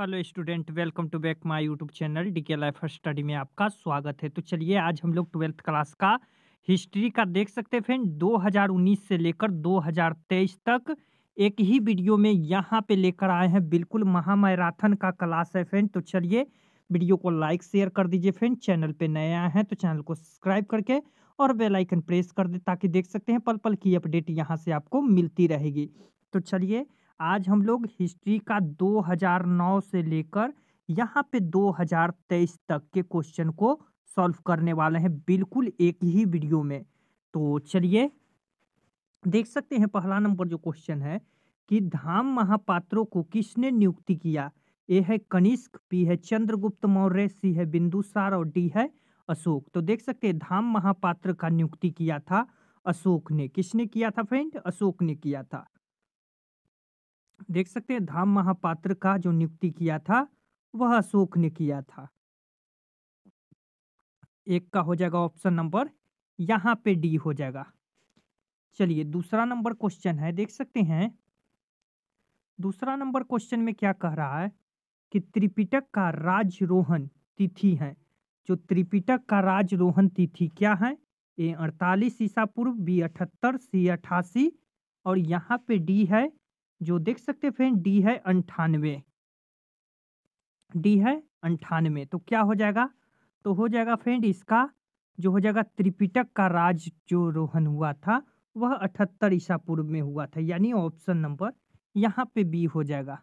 hello student welcome to back my YouTube channel D K life study में आपका स्वागत है तो चलिए आज हम लोग ट्वेल्थ क्लास का हिस्ट्री का देख सकते हैं फ्रेंड 2019 से लेकर 2023 तक एक ही वीडियो में यहाँ पे लेकर आए हैं बिल्कुल महामैराथन का क्लास है फ्रेंड तो चलिए वीडियो को लाइक शेयर कर दीजिए फ्रेंड चैनल पर नए आए हैं तो चैनल को सब्सक्राइब करके और बेलाइकन प्रेस कर दे ताकि देख सकते हैं पल पल की अपडेट यहाँ से आपको मिलती रहेगी तो चलिए आज हम लोग हिस्ट्री का 2009 से लेकर यहाँ पे 2023 तक के क्वेश्चन को सॉल्व करने वाले हैं बिल्कुल एक ही वीडियो में तो चलिए देख सकते हैं पहला नंबर जो क्वेश्चन है कि धाम महापात्रों को किसने नियुक्ति किया ए है कनिष्क पी है चंद्रगुप्त मौर्य सी है बिंदुसार और डी है अशोक तो देख सकते हैं धाम महापात्र का नियुक्ति किया था अशोक ने किसने किया था फ्रेंड अशोक ने किया था देख सकते हैं धाम महापात्र का जो नियुक्ति किया था वह अशोक ने किया था एक का हो जाएगा ऑप्शन नंबर यहाँ पे डी हो जाएगा चलिए दूसरा नंबर क्वेश्चन है देख सकते हैं दूसरा नंबर क्वेश्चन में क्या कह रहा है कि त्रिपिटक का राजरोहन तिथि है जो त्रिपिटक का राजरोहन तिथि क्या है ए अड़तालीस ईसा पूर्व बी अठहत्तर सी अठासी और यहाँ पे डी है जो देख सकते हैं फ्रेंड डी है अंठानवे डी है अंठानवे तो क्या हो जाएगा तो हो जाएगा फ्रेंड इसका जो हो जाएगा त्रिपिटक का राज जो रोहन हुआ था वह अठहत्तर ईसा पूर्व में हुआ था यानी ऑप्शन नंबर यहाँ पे बी हो जाएगा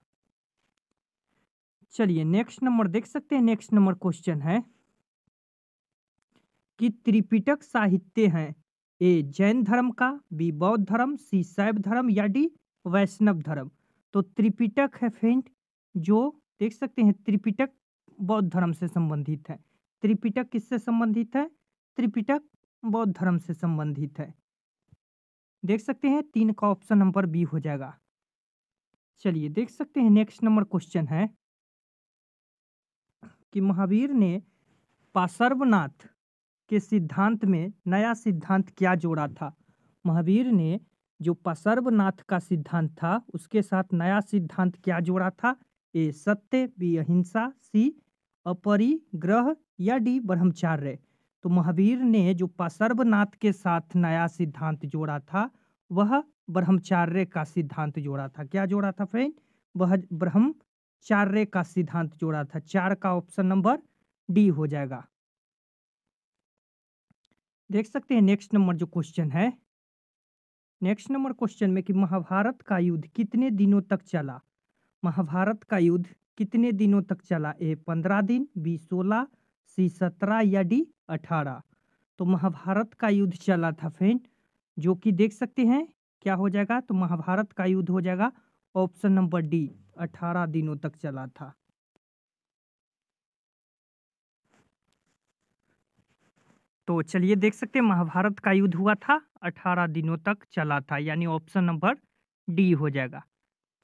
चलिए नेक्स्ट नंबर देख सकते हैं नेक्स्ट नंबर क्वेश्चन है कि त्रिपिटक साहित्य हैं ए जैन धर्म का बी बौद्ध धर्म सी शैव धर्म या डी वैष्णव धर्म तो त्रिपिटक है फ्रेंड जो देख सकते हैं त्रिपिटक बौद्ध धर्म से संबंधित है त्रिपिटक किससे संबंधित है त्रिपिटक बौद्ध धर्म से संबंधित है देख सकते हैं तीन का ऑप्शन नंबर बी हो जाएगा चलिए देख सकते हैं नेक्स्ट नंबर क्वेश्चन है कि महावीर ने पासर्वनाथ के सिद्धांत में नया सिद्धांत क्या जोड़ा था महावीर ने जो पसर्वनाथ का सिद्धांत था उसके साथ नया सिद्धांत क्या जोड़ा था ए सत्य बी अहिंसा सी अपरिग्रह या डी ब्रह्मचार्य तो महावीर ने जो पसर्वनाथ के साथ नया सिद्धांत जोड़ा था वह ब्रह्मचार्य का सिद्धांत जोड़ा था क्या जोड़ा था फ्रेंड वह ब्रह्मचार्य का सिद्धांत जोड़ा था चार का ऑप्शन नंबर डी हो जाएगा देख सकते हैं नेक्स्ट नंबर जो क्वेश्चन है नेक्स्ट नंबर क्वेश्चन में कि महाभारत का युद्ध कितने दिनों तक चला महाभारत का युद्ध कितने दिनों तक चला ए पंद्रह दिन बी सोलह सी सत्रह या डी अठारह तो महाभारत का युद्ध चला था फ्रेंड जो कि देख सकते हैं क्या हो जाएगा तो महाभारत का युद्ध हो जाएगा ऑप्शन नंबर डी अठारह दिनों तक चला था तो चलिए देख सकते हैं महाभारत का युद्ध हुआ था अठारह दिनों तक चला था यानी ऑप्शन नंबर डी हो जाएगा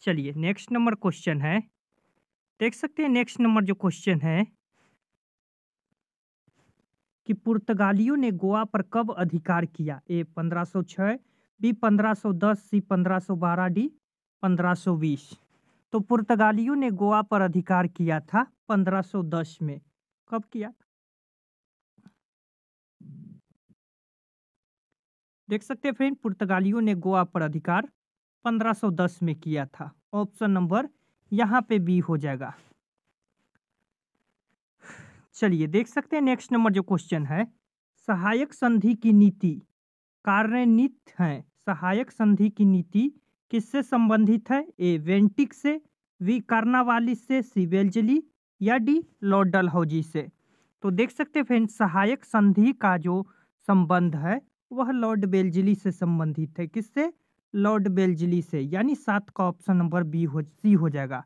चलिए नेक्स्ट नंबर क्वेश्चन है देख सकते हैं नेक्स्ट नंबर जो क्वेश्चन है कि पुर्तगालियों ने गोवा पर कब अधिकार किया ए 1506 बी 1510 सी 1512 डी 1520 तो पुर्तगालियों ने गोवा पर अधिकार किया था 1510 में कब किया देख सकते हैं फ्रेंड पुर्तगालियों ने गोवा पर अधिकार 1510 में किया था ऑप्शन नंबर यहाँ पे बी हो जाएगा चलिए देख सकते हैं नेक्स्ट नंबर जो क्वेश्चन है सहायक संधि की नीति कार्यान्वित है सहायक संधि की नीति किससे संबंधित है ए वेंटिक से वी कर्नावाली से सी बेल्जली या डी लॉर्ड डलहौजी से तो देख सकते हैं फ्रेंड सहायक संधि का जो संबंध है वह लॉर्ड बेल्जली से संबंधित है किससे लॉर्ड बेल्जली से यानी सात का ऑप्शन नंबर बी हो सी हो जाएगा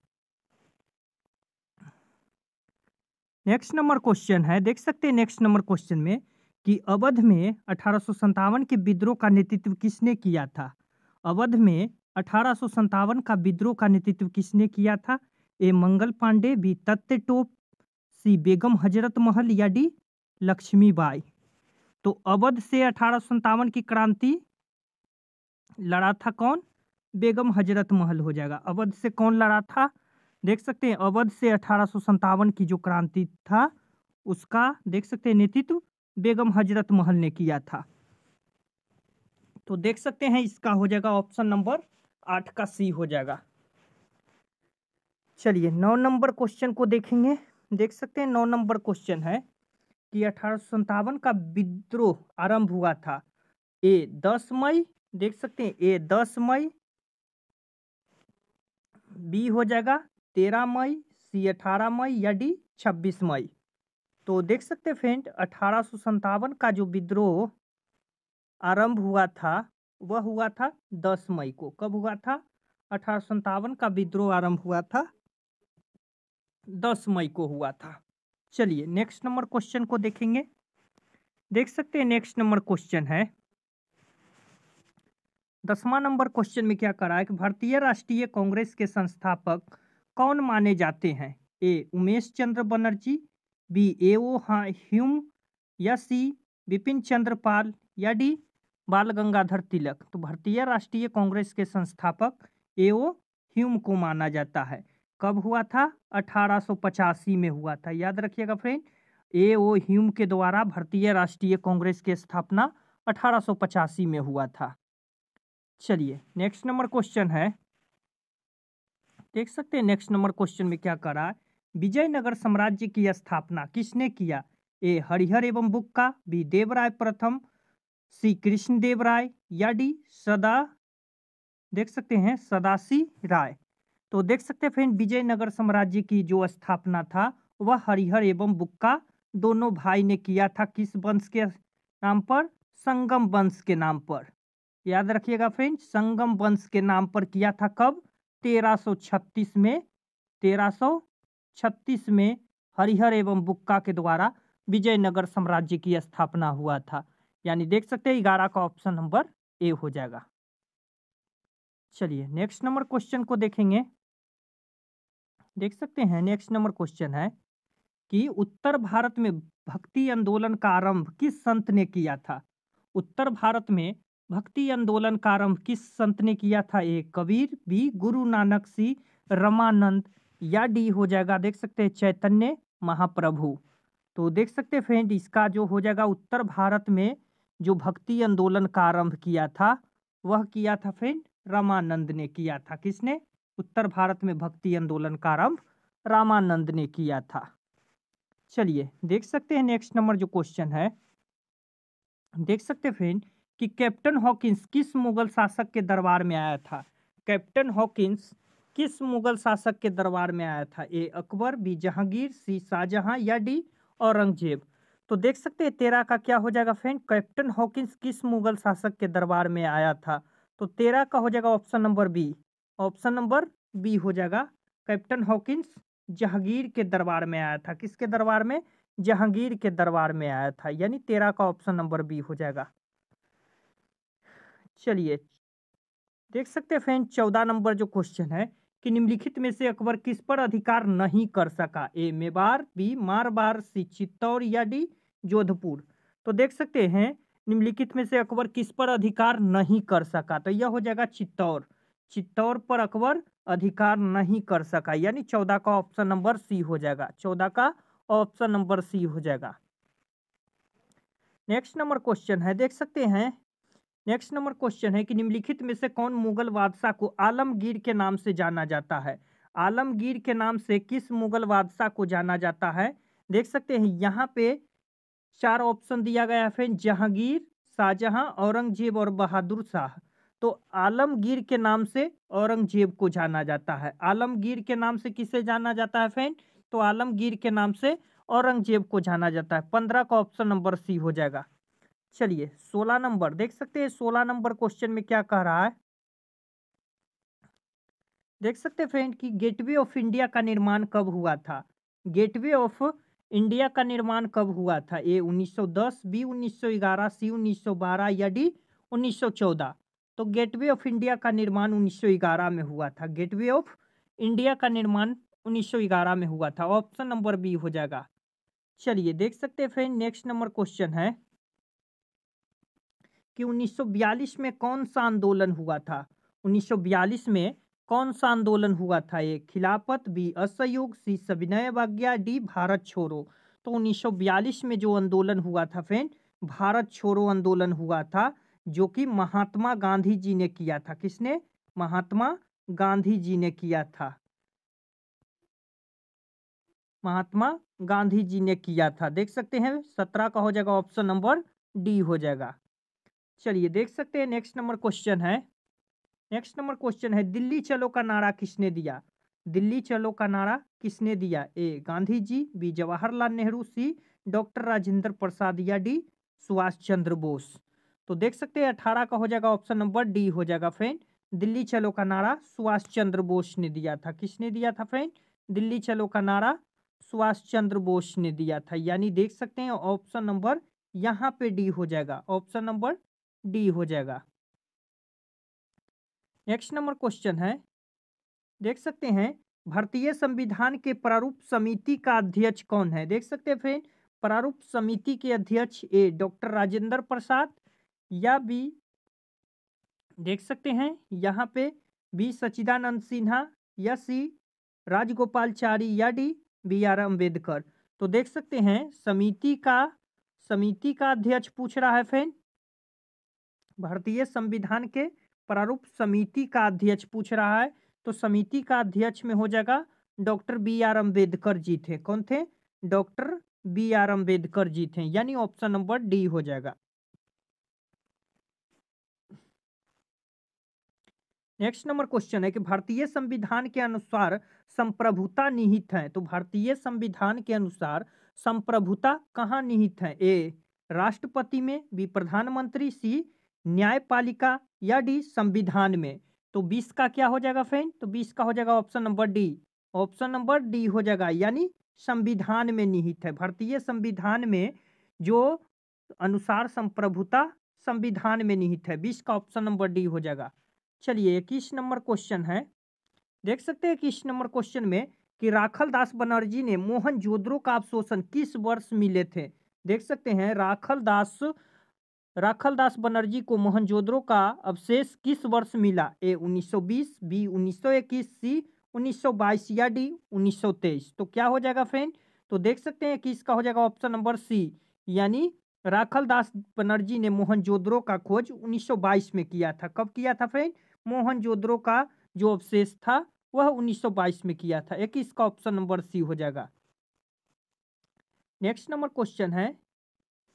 नेक्स्ट नंबर क्वेश्चन है देख सकते हैं नेक्स्ट नंबर क्वेश्चन में कि अवध में अठारह के विद्रोह का नेतृत्व किसने किया था अवध में अठारह का विद्रोह का नेतृत्व किसने किया था ए मंगल पांडे बी तत्व टोप सी बेगम हजरत महल या डी लक्ष्मीबाई तो अवध से अठारह की क्रांति लड़ा था कौन बेगम हजरत महल हो जाएगा अवध से कौन लड़ा था देख सकते हैं अवध से अठारह की जो क्रांति था उसका देख सकते हैं नेतृत्व बेगम हजरत महल ने किया था तो देख सकते हैं इसका हो जाएगा ऑप्शन नंबर आठ का सी हो जाएगा चलिए नौ नंबर क्वेश्चन को देखेंगे देख सकते हैं नौ नंबर क्वेश्चन है कि अठारह का विद्रोह आरंभ हुआ था ए दस मई देख सकते हैं ए दस मई बी हो जाएगा तेरह मई सी अठारह मई या डी छब्बीस मई तो देख सकते फ्रेंड अठारह का जो विद्रोह आरंभ हुआ था वह हुआ था दस मई को कब हुआ था अठारह का विद्रोह आरंभ हुआ था दस मई को हुआ था चलिए नेक्स्ट नंबर क्वेश्चन को देखेंगे देख सकते हैं नेक्स्ट नंबर क्वेश्चन है दसवां नंबर क्वेश्चन में क्या करा है कि भारतीय राष्ट्रीय कांग्रेस के संस्थापक कौन माने जाते हैं A Umesh Chandra Banerjee B A O हा ह्यूम या सी बिपिन चंद्र पाल या डी बाल गंगाधर तिलक तो भारतीय राष्ट्रीय कांग्रेस के संस्थापक ए ओ ह्यूम को माना जाता है कब हुआ था अठारह में हुआ था याद रखिएगा फ्रेंड ए ओ ह्यूम के द्वारा भारतीय राष्ट्रीय कांग्रेस की स्थापना अठारह में हुआ था चलिए नेक्स्ट नंबर क्वेश्चन है देख सकते हैं नेक्स्ट नंबर क्वेश्चन में क्या करा विजयनगर साम्राज्य की स्थापना किसने किया ए हरिहर एवं बुक्का बी देवराय प्रथम सी कृष्णदेव राय या डी सदा देख सकते हैं सदासी राय तो देख सकते हैं फ्रेंड विजयनगर साम्राज्य की जो स्थापना था वह हरिहर एवं बुक्का दोनों भाई ने किया था किस वंश के नाम पर संगम वंश के नाम पर याद रखिएगा फ्रेंड संगम वंश के नाम पर किया था कब 1336 में 1336 में हरिहर एवं बुक्का के द्वारा विजयनगर साम्राज्य की स्थापना हुआ था यानी देख सकते हैं ग्यारह का ऑप्शन नंबर ए हो जाएगा चलिए नेक्स्ट नंबर क्वेश्चन को देखेंगे देख सकते हैं नेक्स्ट नंबर क्वेश्चन है कि उत्तर भारत में भक्ति आंदोलन का आरंभ किस संत ने किया था उत्तर भारत में भक्ति आंदोलन का आरंभ किस संत ने किया था ए कबीर बी गुरु नानक सी रमानंद या डी हो जाएगा देख सकते हैं चैतन्य महाप्रभु तो देख सकते हैं फ्रेंड इसका जो हो जाएगा उत्तर भारत में जो भक्ति आंदोलन का आरंभ किया था वह किया था फ्रेंड रामानंद ने किया था किसने उत्तर भारत में भक्ति आंदोलन का आरंभ रामानंद ने किया था चलिए देख सकते हैं नेक्स्ट नंबर जो क्वेश्चन है देख सकते हैं फ्रेंड कि कैप्टन हॉकिंस किस मुगल शासक के दरबार में आया था कैप्टन हॉकिंस किस मुगल शासक के दरबार में आया था A Akbar B Jahangir C Shahjahan या डी औरंगजेब तो देख सकते हैं तेरह का क्या हो जाएगा फ्रेंड कैप्टन हॉकिंस किस मुगल शासक के दरबार में आया था तो तेरह का हो जाएगा option number B option number B हो जाएगा कैप्टन हॉकिंस जहांगीर के दरबार में आया था किसके दरबार में जहांगीर के दरबार में आया था यानी तेरह का ऑप्शन नंबर बी हो जाएगा चलिए देख सकते हैं फ्रेंड चौदह नंबर जो क्वेश्चन है कि निम्नलिखित में से अकबर किस पर अधिकार नहीं कर सका A Mewar B Marwar C Chittor या डी जोधपुर तो देख सकते हैं निम्नलिखित में से अकबर किस पर अधिकार नहीं कर सका तो यह हो जाएगा चित्तौर चित्तौर पर अकबर अधिकार नहीं कर सका यानी चौदह का ऑप्शन नंबर सी हो जाएगा चौदह का ऑप्शन नंबर सी हो जाएगा नेक्स्ट नंबर क्वेश्चन है देख सकते हैं नेक्स्ट नंबर क्वेश्चन है कि निम्नलिखित में से कौन मुगल बादशाह को आलमगीर के नाम से जाना जाता है आलमगीर के नाम से किस मुगल बादशाह को जाना जाता है देख सकते हैं यहाँ पे चार ऑप्शन दिया गया है जहांगीर शाहजहां औरंगजेब और बहादुर शाह तो आलमगीर के नाम से औरंगजेब को जाना जाता है आलमगीर के नाम से किसे जाना जाता है फ्रेंड तो आलमगीर के नाम से औरंगजेब को जाना जाता है पंद्रह का ऑप्शन नंबर सी हो जाएगा चलिए सोलह नंबर देख सकते हैं सोलह नंबर क्वेश्चन में क्या कह रहा है देख सकते हैं फ्रेंड कि गेटवे ऑफ इंडिया का निर्माण कब हुआ था गेटवे ऑफ इंडिया का निर्माण कब हुआ था ए 1910 बी 1911 सी 1912 या डी 1914 तो गेटवे ऑफ इंडिया का निर्माण 1911 में हुआ था गेटवे ऑफ इंडिया का निर्माण 1911 में हुआ था ऑप्शन नंबर बी हो जाएगा चलिए देख सकते हैं फ्रेंड नेक्स्ट नंबर क्वेश्चन है कि 1942 में कौन सा आंदोलन हुआ था 1942 में कौन सा आंदोलन हुआ था ये खिलाफत बी असहयोग सी सविनय आज्ञा डी भारत छोड़ो तो 1942 में जो आंदोलन हुआ था फ्रेंड भारत छोड़ो आंदोलन हुआ था जो कि महात्मा गांधी जी ने किया था किसने महात्मा गांधी जी ने किया था महात्मा गांधी जी ने किया था देख सकते हैं सत्रह का हो जाएगा ऑप्शन नंबर डी हो जाएगा चलिए देख सकते हैं नेक्स्ट नंबर क्वेश्चन है नेक्स्ट नंबर क्वेश्चन है दिल्ली चलो का नारा किसने दिया दिल्ली चलो का नारा किसने दिया A Gandhi ji B Jawaharlal Nehru C doctor Rajendra Prasad या डी सुभाष चंद्र बोस तो देख सकते हैं अठारह का हो जाएगा ऑप्शन नंबर डी हो जाएगा फ्रेंड दिल्ली चलो का नारा सुभाष चंद्र बोस ने दिया था किसने दिया था फ्रेंड दिल्ली चलो का नारा सुभाष चंद्र बोस ने दिया था यानी देख सकते हैं ऑप्शन नंबर यहाँ पे डी हो जाएगा ऑप्शन नंबर डी हो जाएगा नेक्स्ट नंबर क्वेश्चन है देख सकते हैं भारतीय संविधान के प्रारूप समिति का अध्यक्ष कौन है देख सकते हैं फ्रेंड प्रारूप समिति के अध्यक्ष ए डॉक्टर राजेंद्र प्रसाद या बी देख सकते हैं यहाँ पे बी सचिदानंद सिन्हा या सी राजगोपालचारी या डी बी आर अम्बेडकर तो देख सकते हैं समिति का समिति का अध्यक्ष पूछ रहा है फैन भारतीय संविधान के प्रारूप समिति का अध्यक्ष पूछ रहा है तो समिति का अध्यक्ष में हो जाएगा doctor B R Ambedkar ji थे कौन थे doctor B R Ambedkar ji थे यानी ऑप्शन नंबर डी हो जाएगा नेक्स्ट नंबर क्वेश्चन है कि भारतीय संविधान के अनुसार संप्रभुता निहित है तो भारतीय संविधान के अनुसार संप्रभुता कहाँ निहित है ए राष्ट्रपति में बी प्रधानमंत्री सी न्यायपालिका या डी संविधान में तो बीस का क्या हो जाएगा फ्रेंड तो बीस का हो जाएगा option number D option number D हो जाएगा यानी संविधान में निहित है भारतीय संविधान में जो अनुसार संप्रभुता संविधान में निहित है बीस का ऑप्शन नंबर डी हो जाएगा चलिए इक्कीस नंबर क्वेश्चन है देख सकते हैं इक्कीस नंबर क्वेश्चन में कि राखल दास बनर्जी ने मोहन जोद्रो का अवशोषण किस वर्ष मिले थे देख सकते हैं राखल दास राखल दास बनर्जी को जोद्रो का अवशेष किस वर्ष मिला ए 1920 बी 1921 सी 1922 या डी 1923 तो क्या हो जाएगा फ्रेंड तो देख सकते हैं कि इसका हो जाएगा ऑप्शन नंबर सी यानी राखल दास बनर्जी ने जोद्रो का खोज 1922 में किया था कब किया था फ्रेंड मोहन जोद्रो का जो अवशेष था वह 1922 में किया था एक इसका ऑप्शन नंबर सी हो जाएगा नेक्स्ट नंबर क्वेश्चन है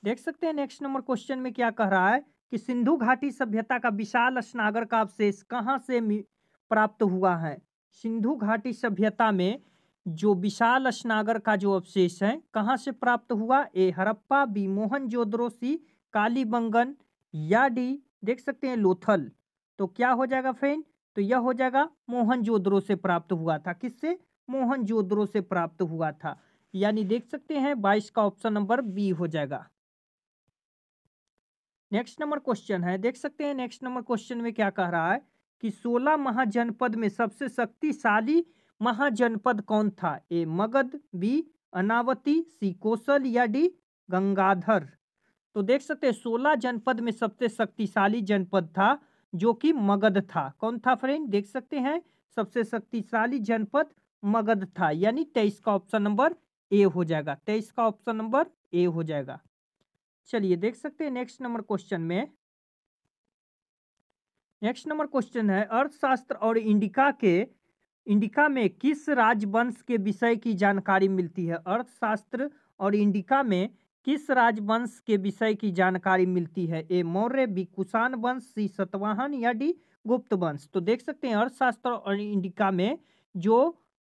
देख सकते हैं नेक्स्ट नंबर क्वेश्चन में क्या कह रहा है कि सिंधु घाटी सभ्यता का विशाल स्नागर का अवशेष कहाँ से प्राप्त हुआ है सिंधु घाटी सभ्यता में जो विशाल स्नागर का जो अवशेष है कहाँ से प्राप्त हुआ ए हरप्पा बी मोहन जोदड़ो सी कालीबंगन या डी देख सकते हैं लोथल तो क्या हो जाएगा फ्रेंड तो यह हो जाएगा मोहनजोदड़ो से प्राप्त हुआ था किससे मोहनजोदड़ो से प्राप्त हुआ था यानी देख सकते हैं बाईस का ऑप्शन नंबर बी हो जाएगा नेक्स्ट नंबर क्वेश्चन है देख सकते हैं नेक्स्ट नंबर क्वेश्चन में क्या कह रहा है कि सोलह महाजनपद में सबसे शक्तिशाली महाजनपद कौन था ए मगध बी अनावती सी कौशल या डी गंगाधर तो देख सकते हैं सोलह जनपद में सबसे शक्तिशाली जनपद था जो कि मगध था कौन था फ्रेंड देख सकते हैं सबसे शक्तिशाली जनपद मगध था यानी तेईस का ऑप्शन नंबर ए हो जाएगा तेईस का ऑप्शन नंबर ए हो जाएगा चलिए देख सकते हैं नेक्स्ट नंबर क्वेश्चन में नेक्स्ट नंबर क्वेश्चन है अर्थशास्त्र और इंडिका के इंडिका में किस राजवंश के विषय की जानकारी मिलती है अर्थशास्त्र और इंडिका में किस राजवंश के विषय की जानकारी मिलती है ए मौर्य बी कुषाण वंश सी सतवाहन या डी गुप्त वंश तो देख सकते हैं अर्थशास्त्र और इंडिका में जो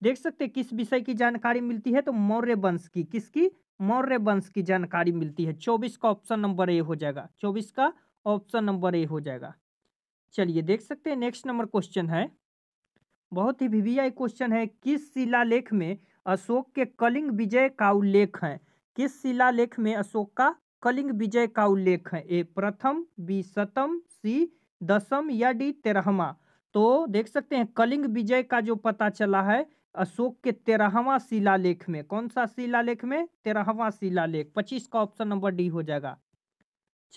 देख सकते हैं किस विषय की जानकारी मिलती है तो मौर्य वंश की किसकी मौर्य वंश की जानकारी मिलती है चौबीस का ऑप्शन नंबर ए हो जाएगा चौबीस का ऑप्शन नंबर ए हो जाएगा चलिए देख सकते हैं नेक्स्ट नंबर क्वेश्चन है बहुत ही वीवीआई क्वेश्चन है किस शिलालेख में अशोक के कलिंग विजय का उल्लेख है किस शिलालेख में अशोक का कलिंग विजय का उल्लेख है ए प्रथम बी सतम सी दसम या डी तेरहवा तो देख सकते हैं कलिंग विजय का जो पता चला है अशोक के तेरहवा शिलालेख में कौन सा शिलालेख में तेरहवा शिलालेख पच्चीस का ऑप्शन नंबर डी हो जाएगा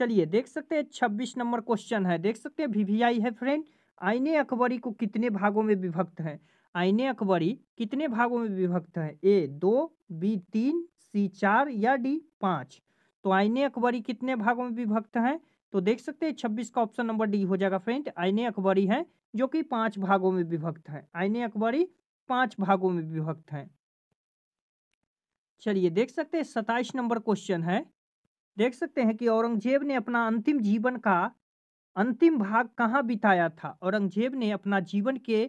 चलिए देख सकते हैं छब्बीस नंबर क्वेश्चन है देख सकते हैं वीवीआई है फ्रेंड आईने अकबरी को कितने भागों में विभक्त है आईने अकबरी कितने भागों में विभक्त है ए दो बी तीन सी चार या डी पाँच तो आईने अकबरी कितने भागों में विभक्त हैं तो देख सकते हैं छब्बीस का ऑप्शन नंबर डी हो जाएगा फ्रेंड आईने अकबरी है जो कि पांच भागों में विभक्त है आईने अकबरी पांच भागों में विभक्त है चलिए देख सकते हैं सताइस नंबर क्वेश्चन है देख सकते हैं कि औरंगजेब ने अपना अंतिम जीवन का अंतिम भाग कहाँ बिताया था औरंगजेब ने अपना जीवन के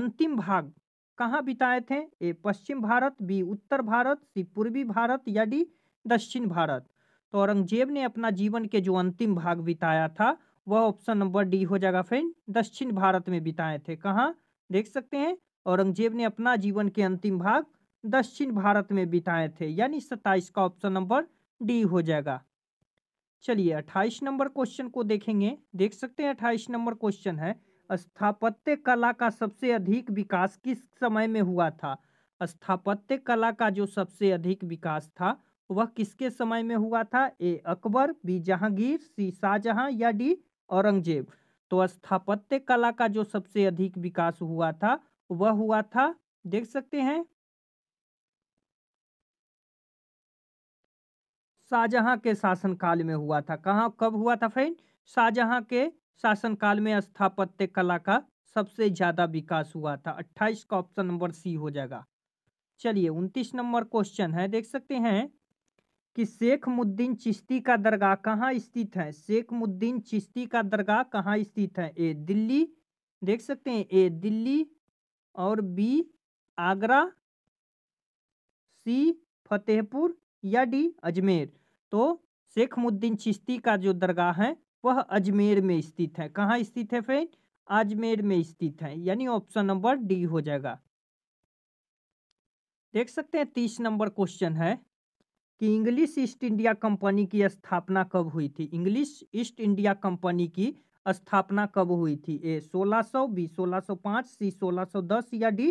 अंतिम भाग कहाँ बिताए थे ए पश्चिम भारत बी उत्तर भारत सी पूर्वी भारत या डी दक्षिण भारत तो औरंगजेब ने अपना जीवन के जो अंतिम भाग बिताया था वह ऑप्शन नंबर डी हो जाएगा फ्रेंड दक्षिण भारत में बिताए थे कहाँ देख सकते हैं औरंगजेब ने अपना जीवन के अंतिम भाग दक्षिण भारत में बिताए थे यानी सत्ताईस का ऑप्शन नंबर डी हो जाएगा चलिए अट्ठाईस नंबर क्वेश्चन को देखेंगे देख सकते हैं अट्ठाईस नंबर क्वेश्चन है स्थापत्य कला का सबसे अधिक विकास किस समय में हुआ था स्थापत्य कला का जो सबसे अधिक विकास था वह किसके समय में हुआ था A Akbar B Jahangir C Shahjahan या डी औरंगजेब तो स्थापत्य कला का जो सबसे अधिक विकास हुआ था वह हुआ था देख सकते हैं शाहजहां के शासनकाल में हुआ था कहा कब हुआ था फ्रेंड शाहजहां के शासनकाल में स्थापत्य कला का सबसे ज़्यादा विकास हुआ था अट्ठाईस का ऑप्शन नंबर सी हो जाएगा चलिए उनतीस नंबर क्वेश्चन है देख सकते हैं कि शेख मुद्दीन चिश्ती का दरगाह कहाँ स्थित है शेख मुद्दीन चिश्ती का दरगाह कहाँ स्थित है ए दिल्ली देख सकते हैं ए दिल्ली और बी आगरा सी फतेहपुर या डी अजमेर तो शेख मुद्दीन चिश्ती का जो दरगाह है वह अजमेर में स्थित है कहाँ स्थित है फ्रेंड अजमेर में स्थित है यानी ऑप्शन नंबर डी हो जाएगा देख सकते हैं तीस नंबर क्वेश्चन है कि इंग्लिश ईस्ट इंडिया कंपनी की स्थापना कब हुई थी इंग्लिश ईस्ट इंडिया कंपनी की स्थापना कब हुई थी ए 1600 बी 1605 सी 1610 या डी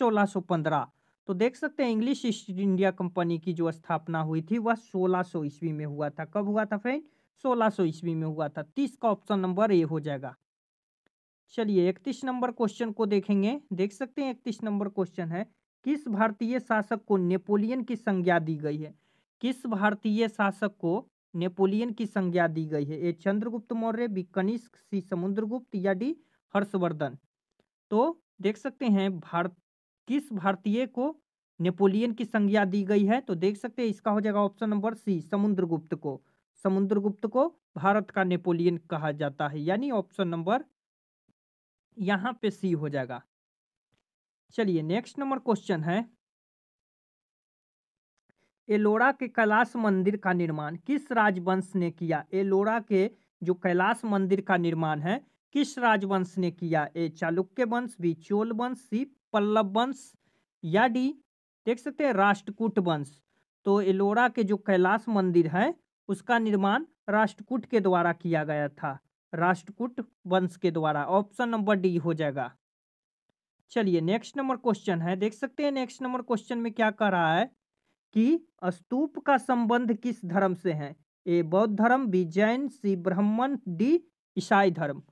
1615 तो देख सकते हैं इंग्लिश ईस्ट इंडिया कंपनी की जो स्थापना हुई थी वह 1600 ईस्वी में हुआ था कब हुआ था फ्रेंड सोलह सौ ईस्वी में हुआ था तीस का ऑप्शन नंबर ए हो जाएगा चलिए इकतीस नंबर क्वेश्चन को देखेंगे देख सकते हैं इकतीस नंबर क्वेश्चन है किस भारतीय शासक को नेपोलियन की संज्ञा दी गई है किस भारतीय शासक को नेपोलियन की संज्ञा दी गई है A Chandragupta Maurya B Kanishka C Samudragupta या डी हर्षवर्धन तो देख सकते हैं भारत किस भारतीय को नेपोलियन की संज्ञा दी गई है तो देख सकते हैं इसका हो जाएगा ऑप्शन नंबर सी समुद्रगुप्त को समुद्रगुप्त को भारत का नेपोलियन कहा जाता है यानी ऑप्शन नंबर यहाँ पे सी हो जाएगा चलिए नेक्स्ट नंबर क्वेश्चन है एलोरा के कैलाश मंदिर का निर्माण किस राजवंश ने किया एलोरा के जो कैलाश मंदिर का निर्माण है किस राजवंश ने किया ए चालुक्य वंश बी चोल वंश सी पल्लव वंश या डी देख सकते हैं राष्ट्रकूट वंश तो एलोरा के जो कैलाश मंदिर है उसका निर्माण राष्ट्रकूट के द्वारा किया गया था राष्ट्रकूट वंश के द्वारा ऑप्शन नंबर डी हो जाएगा चलिए नेक्स्ट नंबर क्वेश्चन है देख सकते हैं नेक्स्ट नंबर क्वेश्चन में क्या कह रहा है कि स्तूप का संबंध किस धर्म से है ए बौद्ध धर्म बी जैन सी ब्राह्मण डी ईसाई धर्म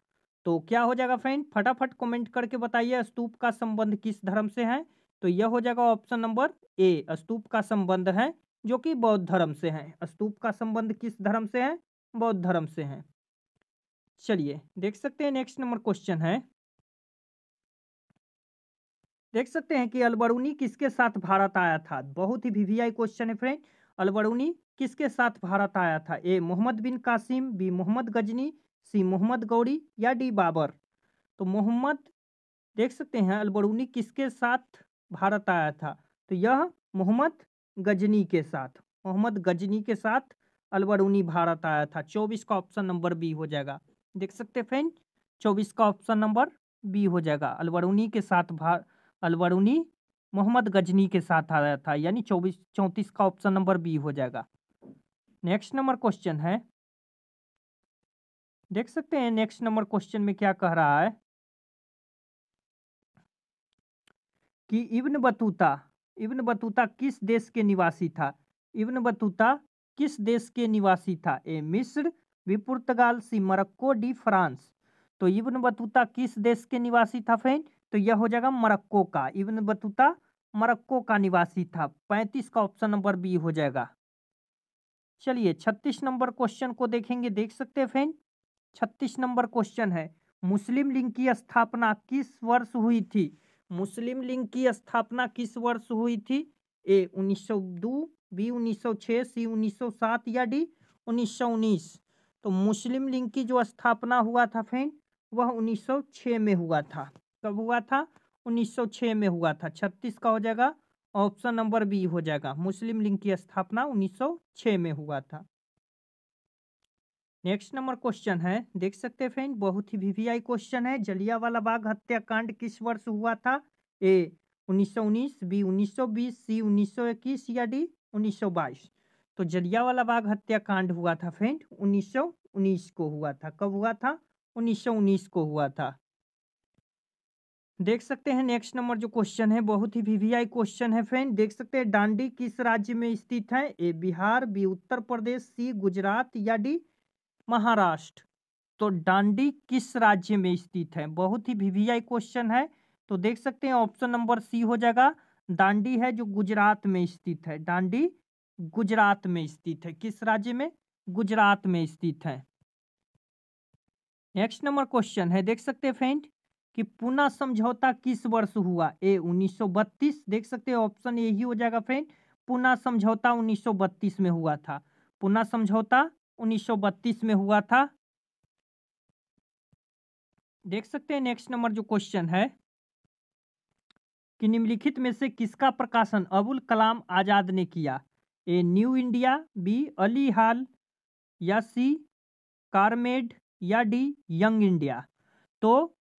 तो क्या हो जाएगा फ्रेंड फटाफट कमेंट करके बताइए स्तूप का संबंध किस धर्म से है तो यह हो जाएगा ऑप्शन नंबर ए स्तूप का संबंध है जो कि बौद्ध धर्म से हैं स्तूप का संबंध किस धर्म से है बौद्ध धर्म से है चलिए देख सकते हैं नेक्स्ट नंबर क्वेश्चन है देख सकते हैं कि अलबरूनी किसके साथ भारत आया था बहुत ही वीवीआई क्वेश्चन है फ्रेंड अलबरूनी किसके साथ भारत आया था A Mohammad bin Qasim B Mohammad Ghazni C Mohammad Ghori या डी बाबर तो मोहम्मद देख सकते हैं अलबरूनी किसके साथ भारत आया था तो यह मोहम्मद गजनी के साथ मोहम्मद गजनी के साथ अलबरूनी भारत आया था चौबीस का ऑप्शन नंबर बी हो जाएगा देख सकते फ्रेंड चौबीस का ऑप्शन नंबर बी हो जाएगा अलबरूनी के साथ भार अलबरूनी मोहम्मद गजनी के साथ आया था यानी चौबीस चौंतीस का ऑप्शन नंबर बी हो जाएगा नेक्स्ट नंबर क्वेश्चन है देख सकते हैं नेक्स्ट नंबर क्वेश्चन में क्या कह रहा है कि इब्न बतूता इब्न बतूता किस देश के निवासी था इब्न बतूता किस देश के निवासी था ए मिस्र B Portugal C Morocco D France तो इब्न बतूता किस देश के निवासी था फ्रेंड तो यह हो जाएगा मरक्को का इब्न बतूता मरक्को का निवासी था पैंतीस का ऑप्शन नंबर बी हो जाएगा चलिए छत्तीस नंबर क्वेश्चन को देखेंगे देख सकते हैं फ्रेंड छत्तीस नंबर क्वेश्चन है मुस्लिम लीग की स्थापना किस वर्ष हुई थी मुस्लिम लीग की स्थापना किस वर्ष हुई थी ए उन्नीस सौ दो बी उन्नीस सौ छः सी उन्नीस सौ सात या डी उन्नीस सौ उन्नीस तो मुस्लिम लीग की जो स्थापना हुआ था फ्रेंड वह 1906 में हुआ था कब हुआ था 1906 में हुआ था छत्तीस का हो जाएगा ऑप्शन नंबर बी हो जाएगा मुस्लिम लीग की स्थापना 1906 में हुआ था नेक्स्ट नंबर क्वेश्चन है देख सकते हैं फ्रेंड बहुत ही वीवीआई क्वेश्चन है जलियावाला बाग हत्याकांड किस वर्ष हुआ था ए 1919 बी 1920 सी 1921 या डी 1922 तो जलियावाला बाग हत्याकांड हुआ था फ्रेंड 1919 को हुआ था कब हुआ था 1919 को हुआ था देख सकते हैं नेक्स्ट नंबर जो क्वेश्चन है बहुत ही वीवीआई क्वेश्चन है फ्रेंड देख सकते हैं डांडी किस राज्य में स्थित है A Bihar B Uttar Pradesh C Gujarat या डी महाराष्ट्र तो डांडी किस राज्य में स्थित है बहुत ही वीवीआई क्वेश्चन है तो देख सकते हैं ऑप्शन नंबर सी हो जाएगा डांडी है जो गुजरात में स्थित है डांडी गुजरात में स्थित है किस राज्य में गुजरात में स्थित है नेक्स्ट नंबर क्वेश्चन है देख सकते हैं फ्रेंड कि पुनः समझौता किस वर्ष हुआ ए 1932 देख सकते हैं ऑप्शन यही हो जाएगा फ्रेंड पुना समझौता 1932 में हुआ था पुनः समझौता 1932 में हुआ था देख सकते हैं नेक्स्ट नंबर जो क्वेश्चन है कि निम्नलिखित में से किसका प्रकाशन अबुल कलाम आज़ाद ने किया A New India B Al-Hilal या सी कारमेड या डी यंग इंडिया तो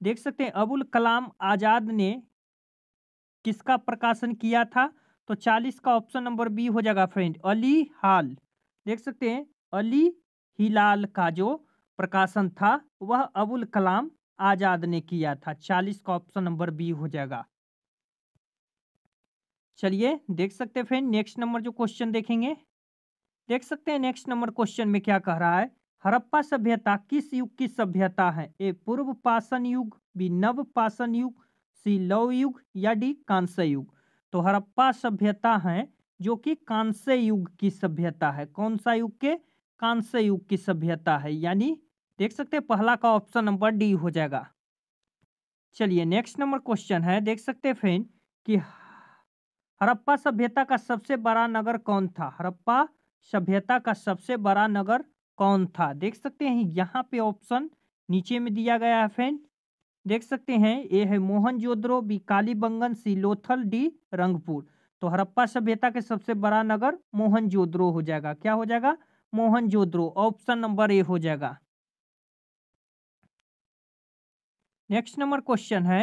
देख सकते हैं अबुल कलाम आज़ाद ने किसका प्रकाशन किया था तो चालीस का ऑप्शन नंबर बी हो जाएगा फ्रेंड अली हाल देख सकते हैं अली हिलाल का जो प्रकाशन था वह अबुल कलाम आज़ाद ने किया था चालीस का ऑप्शन नंबर बी हो जाएगा चलिए देख सकते हैं फ्रेंड नेक्स्ट नंबर जो क्वेश्चन देखेंगे देख सकते हैं नेक्स्ट नंबर क्वेश्चन में क्या कह रहा है हरप्पा सभ्यता किस युग की सभ्यता है ए पूर्व पाषण युग बी नव पाषण युग सी लव युग या डी कांस्य युग तो हरप्पा सभ्यता है जो कि कांस्य युग की सभ्यता है कौन सा युग के कांस्य युग की सभ्यता है यानी देख सकते हैं पहला का ऑप्शन नंबर डी हो जाएगा चलिए नेक्स्ट नंबर क्वेश्चन है देख सकते हैं फ्रेंड कि हरप्पा सभ्यता का सबसे बड़ा नगर कौन था हरप्पा सभ्यता का सबसे बड़ा नगर कौन था देख सकते हैं यहाँ पे ऑप्शन नीचे में दिया गया है फ्रेंड देख सकते हैं ए है Mohenjo daro B Kalibangan C Lothal D Rangpur तो हरप्पा सभ्यता के सबसे बड़ा नगर मोहन जोद्रो हो जाएगा क्या हो जाएगा Mohenjo daro option number A हो जाएगा नेक्स्ट नंबर क्वेश्चन है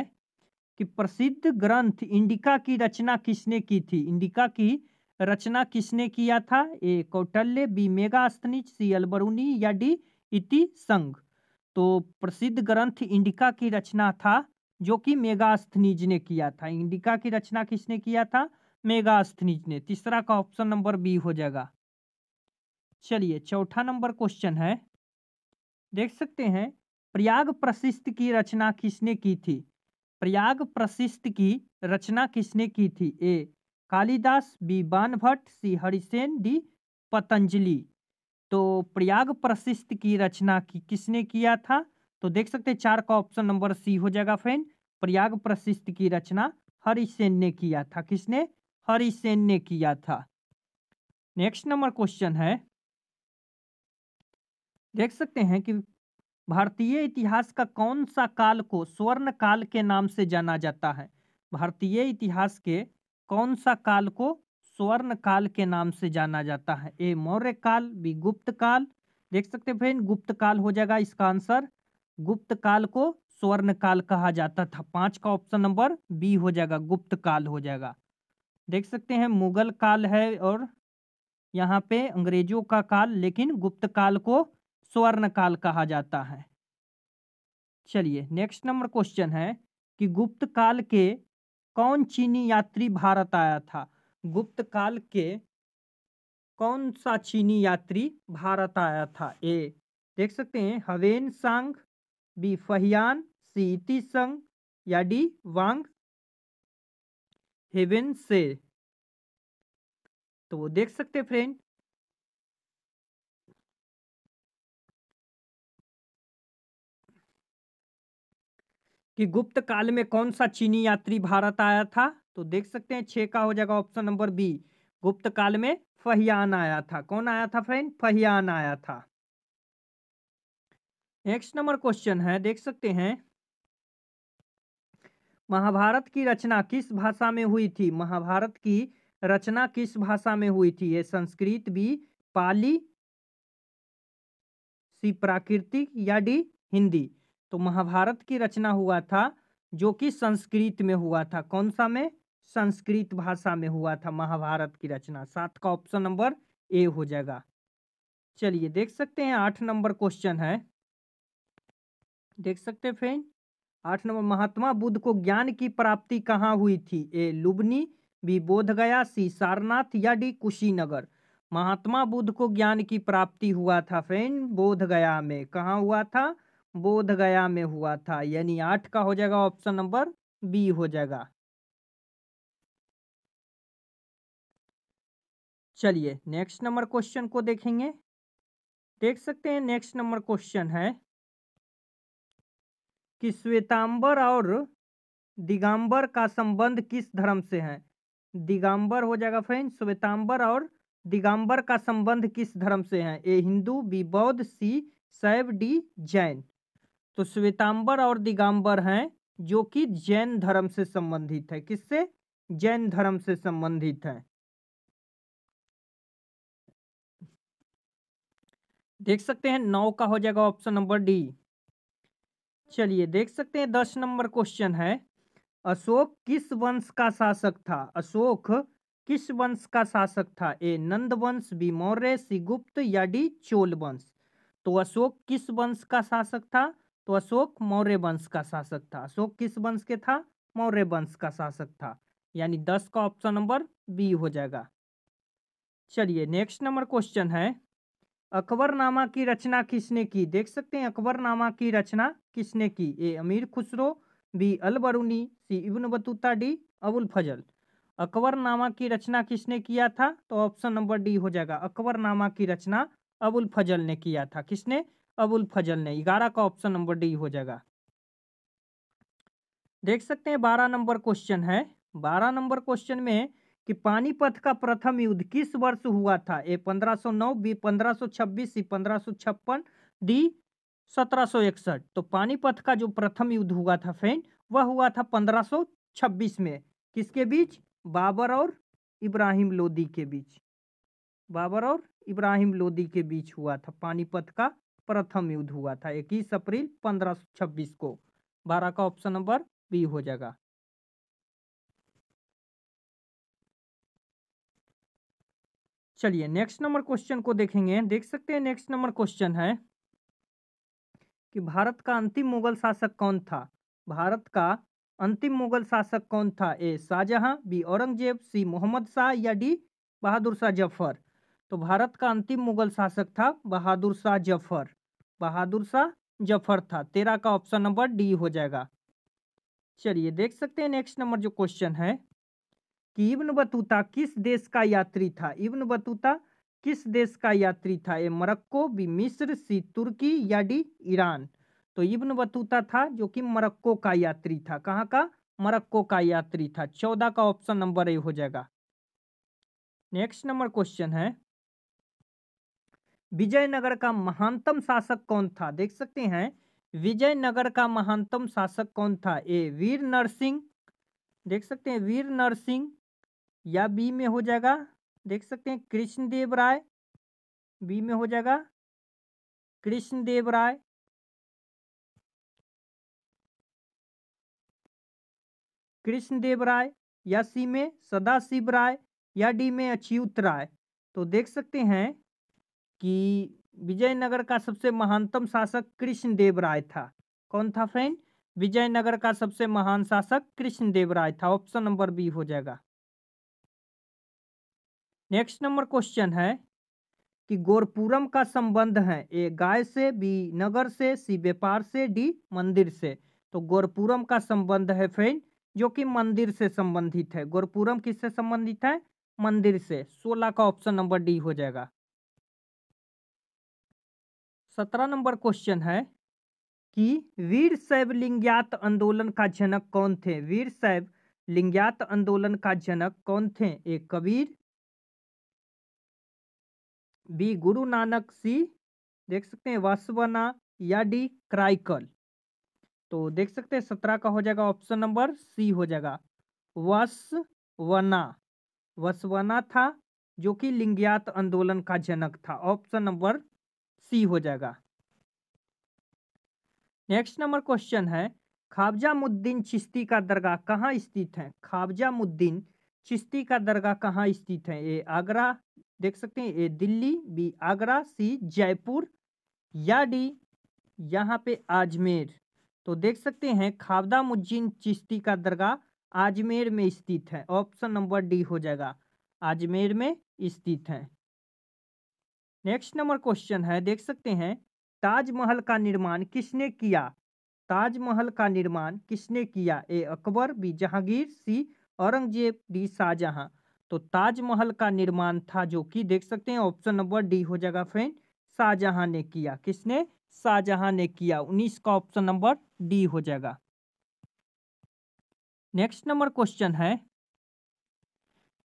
कि प्रसिद्ध ग्रंथ इंडिका की रचना किसने की थी इंडिका की रचना किसने किया था ए कौटल्य बी मेगा मेगास्तनिच सी अलबरूनी या डी इति संघ तो प्रसिद्ध ग्रंथ इंडिका की रचना था जो कि मेगास्थनीज ने किया था इंडिका की रचना किसने किया था मेगास्थनीज ने तीसरा का ऑप्शन नंबर बी हो जाएगा चलिए चौथा नंबर क्वेश्चन है देख सकते हैं प्रयाग प्रशिष्ट की रचना किसने की थी प्रयाग प्रशिष्ट की रचना किसने की थी ए कालिदास बी बान सी हरिसेन डी पतंजलि तो प्रयाग प्रशिष्ट की रचना की किसने किया था तो देख सकते हैं चार का ऑप्शन नंबर सी हो जाएगा फ्रेंड प्रयाग प्रशिष्ट की रचना हरिसेन ने किया था किसने हरिसेन ने किया था नेक्स्ट नंबर क्वेश्चन है देख सकते हैं कि भारतीय इतिहास का कौन सा काल को स्वर्ण काल के नाम से जाना जाता है भारतीय इतिहास के कौन सा काल को स्वर्ण काल के नाम से जाना जाता है ए मौर्य काल बी गुप्त काल देख सकते फ्रेंड गुप्त काल हो जाएगा इसका आंसर गुप्त काल को स्वर्ण काल कहा जाता था पांच का ऑप्शन नंबर बी हो जाएगा गुप्त काल हो जाएगा देख सकते हैं मुगल काल है और यहाँ पे अंग्रेजों का काल लेकिन गुप्त काल को स्वर्ण काल कहा जाता है चलिए नेक्स्ट नंबर क्वेश्चन है कि गुप्त काल के कौन चीनी यात्री भारत आया था गुप्त काल के कौन सा चीनी यात्री भारत आया था ए देख सकते हैं हवेन सांग बी फहियान सी इति संग या डी वांग हेवेन से तो वो देख सकते फ्रेंड कि गुप्त काल में कौन सा चीनी यात्री भारत आया था तो देख सकते हैं छः का हो जाएगा ऑप्शन नंबर बी गुप्त काल में फहियान आया था कौन आया था फ्रेंड फहियान आया था नेक्स्ट नंबर क्वेश्चन है देख सकते हैं महाभारत की रचना किस भाषा में हुई थी महाभारत की रचना किस भाषा में हुई थी ये संस्कृत बी पाली सी प्राकृतिक या डी हिंदी तो महाभारत की रचना हुआ था जो कि संस्कृत में हुआ था कौन सा में संस्कृत भाषा में हुआ था महाभारत की रचना सात का ऑप्शन नंबर ए हो जाएगा चलिए देख सकते हैं आठ नंबर क्वेश्चन है देख सकते हैं फ्रेंड आठ नंबर महात्मा बुद्ध को ज्ञान की प्राप्ति कहाँ हुई थी A Lumbini B Bodhgaya C Sarnath या डी कुशीनगर महात्मा बुद्ध को ज्ञान की प्राप्ति हुआ था फ्रेंड बोधगया में कहाँ हुआ था बोध गया में हुआ था यानी आठ का हो जाएगा ऑप्शन नंबर बी हो जाएगा चलिए नेक्स्ट नंबर क्वेश्चन को देखेंगे देख सकते हैं नेक्स्ट नंबर क्वेश्चन है कि श्वेतांबर और दिगंबर का संबंध किस धर्म से है दिगंबर हो जाएगा फ्रेंड श्वेतांबर और दिगंबर का संबंध किस धर्म से है ए हिंदू बी बौद्ध सी सैव डी जैन तो श्वेतांबर और दिगंबर हैं जो कि जैन धर्म से संबंधित है किससे जैन धर्म से संबंधित है देख सकते हैं नौ का हो जाएगा ऑप्शन नंबर डी चलिए देख सकते हैं दस नंबर क्वेश्चन है अशोक किस वंश का शासक था अशोक किस वंश का शासक था ए नंद वंश बी मौर्य सी गुप्त या डी चोल वंश तो अशोक किस वंश का शासक था तो अशोक मौर्य वंश का शासक था अशोक किस वंश के था मौर्य वंश का शासक था यानी दस का ऑप्शन नंबर बी हो जाएगा चलिए नेक्स्ट नंबर क्वेश्चन है अकबरनामा की रचना किसने की देख सकते हैं अकबरनामा की रचना किसने की A Amir Khusro B Alberuni C Ibn Battuta D Abul Fazl Akbarnama की रचना किसने किया था तो ऑप्शन नंबर डी हो जाएगा अकबरनामा की रचना अबुल फजल ने किया था किसने अबुल फजल ने ग्यारह का ऑप्शन नंबर डी हो जाएगा देख सकते हैं बारह नंबर क्वेश्चन है बारह नंबर क्वेश्चन में कि पानीपत का प्रथम युद्ध किस वर्ष हुआ था ए 1509 बी 1526 सी 1556 डी 1761 तो पानीपत का जो प्रथम युद्ध हुआ था फ्रेंड वह हुआ था 1526 में किसके बीच बाबर और इब्राहिम लोदी के बीच बाबर और इब्राहिम लोदी के बीच हुआ था पानीपत का प्रथम युद्ध हुआ था इक्कीस अप्रैल पंद्रह छब्बीस को बारह का ऑप्शन नंबर बी हो जाएगा चलिए नेक्स्ट नंबर क्वेश्चन को देखेंगे देख सकते हैं नेक्स्ट नंबर क्वेश्चन है कि भारत का अंतिम मुगल शासक कौन था भारत का अंतिम मुगल शासक कौन था A Shahjahan B Aurangzeb C Mohammad Shah या डी बहादुर शाह जफर तो भारत का अंतिम मुगल शासक था बहादुर शाह जफर बहादुर शाह जफर था तेरह का ऑप्शन नंबर डी हो जाएगा चलिए देख सकते हैं नेक्स्ट नंबर जो क्वेश्चन है कि इब्न बतूता किस देश का यात्री था इब्न बतूता किस देश का यात्री था ए मरक्को बी मिस्र सी तुर्की या डी ईरान तो इब्न बतूता था जो कि मरक्को का यात्री था कहाँ का मरक्को का यात्री था चौदह का ऑप्शन नंबर ए हो जाएगा नेक्स्ट नंबर क्वेश्चन है विजयनगर का महानतम शासक कौन था देख सकते हैं विजयनगर का महानतम शासक कौन था ए वीर नरसिंह देख सकते हैं वीर नरसिंह या बी में हो जाएगा देख सकते हैं कृष्णदेव राय बी में हो जाएगा कृष्णदेव राय कृष्णदेव राय या सी में सदाशिव राय या डी में अच्युत राय तो देख सकते हैं कि विजयनगर का सबसे महानतम शासक कृष्णदेव राय था कौन था फ्रेंड विजयनगर का सबसे महान शासक कृष्णदेव राय था ऑप्शन नंबर बी हो जाएगा नेक्स्ट नंबर क्वेश्चन है कि गोरपुरम का संबंध है ए गाय से बी नगर से सी व्यापार से डी मंदिर से तो गोरपुरम का संबंध है फ्रेंड जो कि मंदिर से संबंधित है गोरपुरम किससे संबंधित है मंदिर से सोलह का ऑप्शन नंबर डी हो जाएगा सत्रह नंबर क्वेश्चन है कि वीर शैव लिंग्यात आंदोलन का जनक कौन थे वीर शैव लिंग्यात आंदोलन का जनक कौन थे ए कबीर बी गुरु नानक सी देख सकते हैं वासवना या डी क्राइकल तो देख सकते हैं सत्रह का हो जाएगा ऑप्शन नंबर सी हो जाएगा वसवना वसवना था जो कि लिंग्यात आंदोलन का जनक था ऑप्शन नंबर सी हो जाएगा नेक्स्ट नंबर क्वेश्चन है खाबजा मुद्दीन चिश्ती का दरगाह कहाँ स्थित है मुद्दीन चिश्ती का दरगाह कहाँ स्थित है ए आगरा देख सकते हैं A Delhi B Agra C Jaipur या डी यहाँ पे आजमेर तो देख सकते हैं खाबदा मुद्दीन चिश्ती का दरगाह आजमेर में स्थित है ऑप्शन नंबर डी हो जाएगा आजमेर में स्थित है नेक्स्ट नंबर क्वेश्चन है देख सकते हैं ताजमहल का निर्माण किसने किया ताजमहल का निर्माण किसने किया A Akbar B Jahangir C Aurangzeb D Shahjahan तो ताजमहल का निर्माण था जो कि देख सकते हैं ऑप्शन नंबर डी हो जाएगा फ्रेंड शाहजहां ने किया किसने शाहजहां ने किया उन्नीस का ऑप्शन नंबर डी हो जाएगा नेक्स्ट नंबर क्वेश्चन है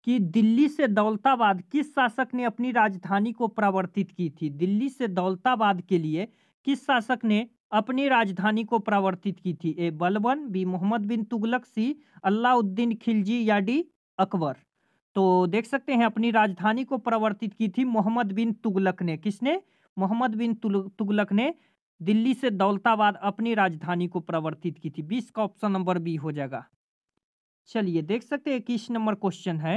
कि दिल्ली से दौलताबाद किस शासक ने अपनी राजधानी को प्रवर्तित की थी दिल्ली से दौलताबाद के लिए किस शासक ने अपनी राजधानी को प्रवर्तित की थी A Balban B Mohammad bin Tughlaq C Alauddin Khilji या डी अकबर तो देख सकते हैं अपनी राजधानी को प्रवर्तित की थी मोहम्मद बिन तुगलक ने किसने मोहम्मद बिन तुगलक ने दिल्ली से दौलताबाद अपनी राजधानी को प्रवर्तित की थी बीस का ऑप्शन नंबर बी हो जाएगा चलिए देख सकते हैं इक्कीस नंबर क्वेश्चन है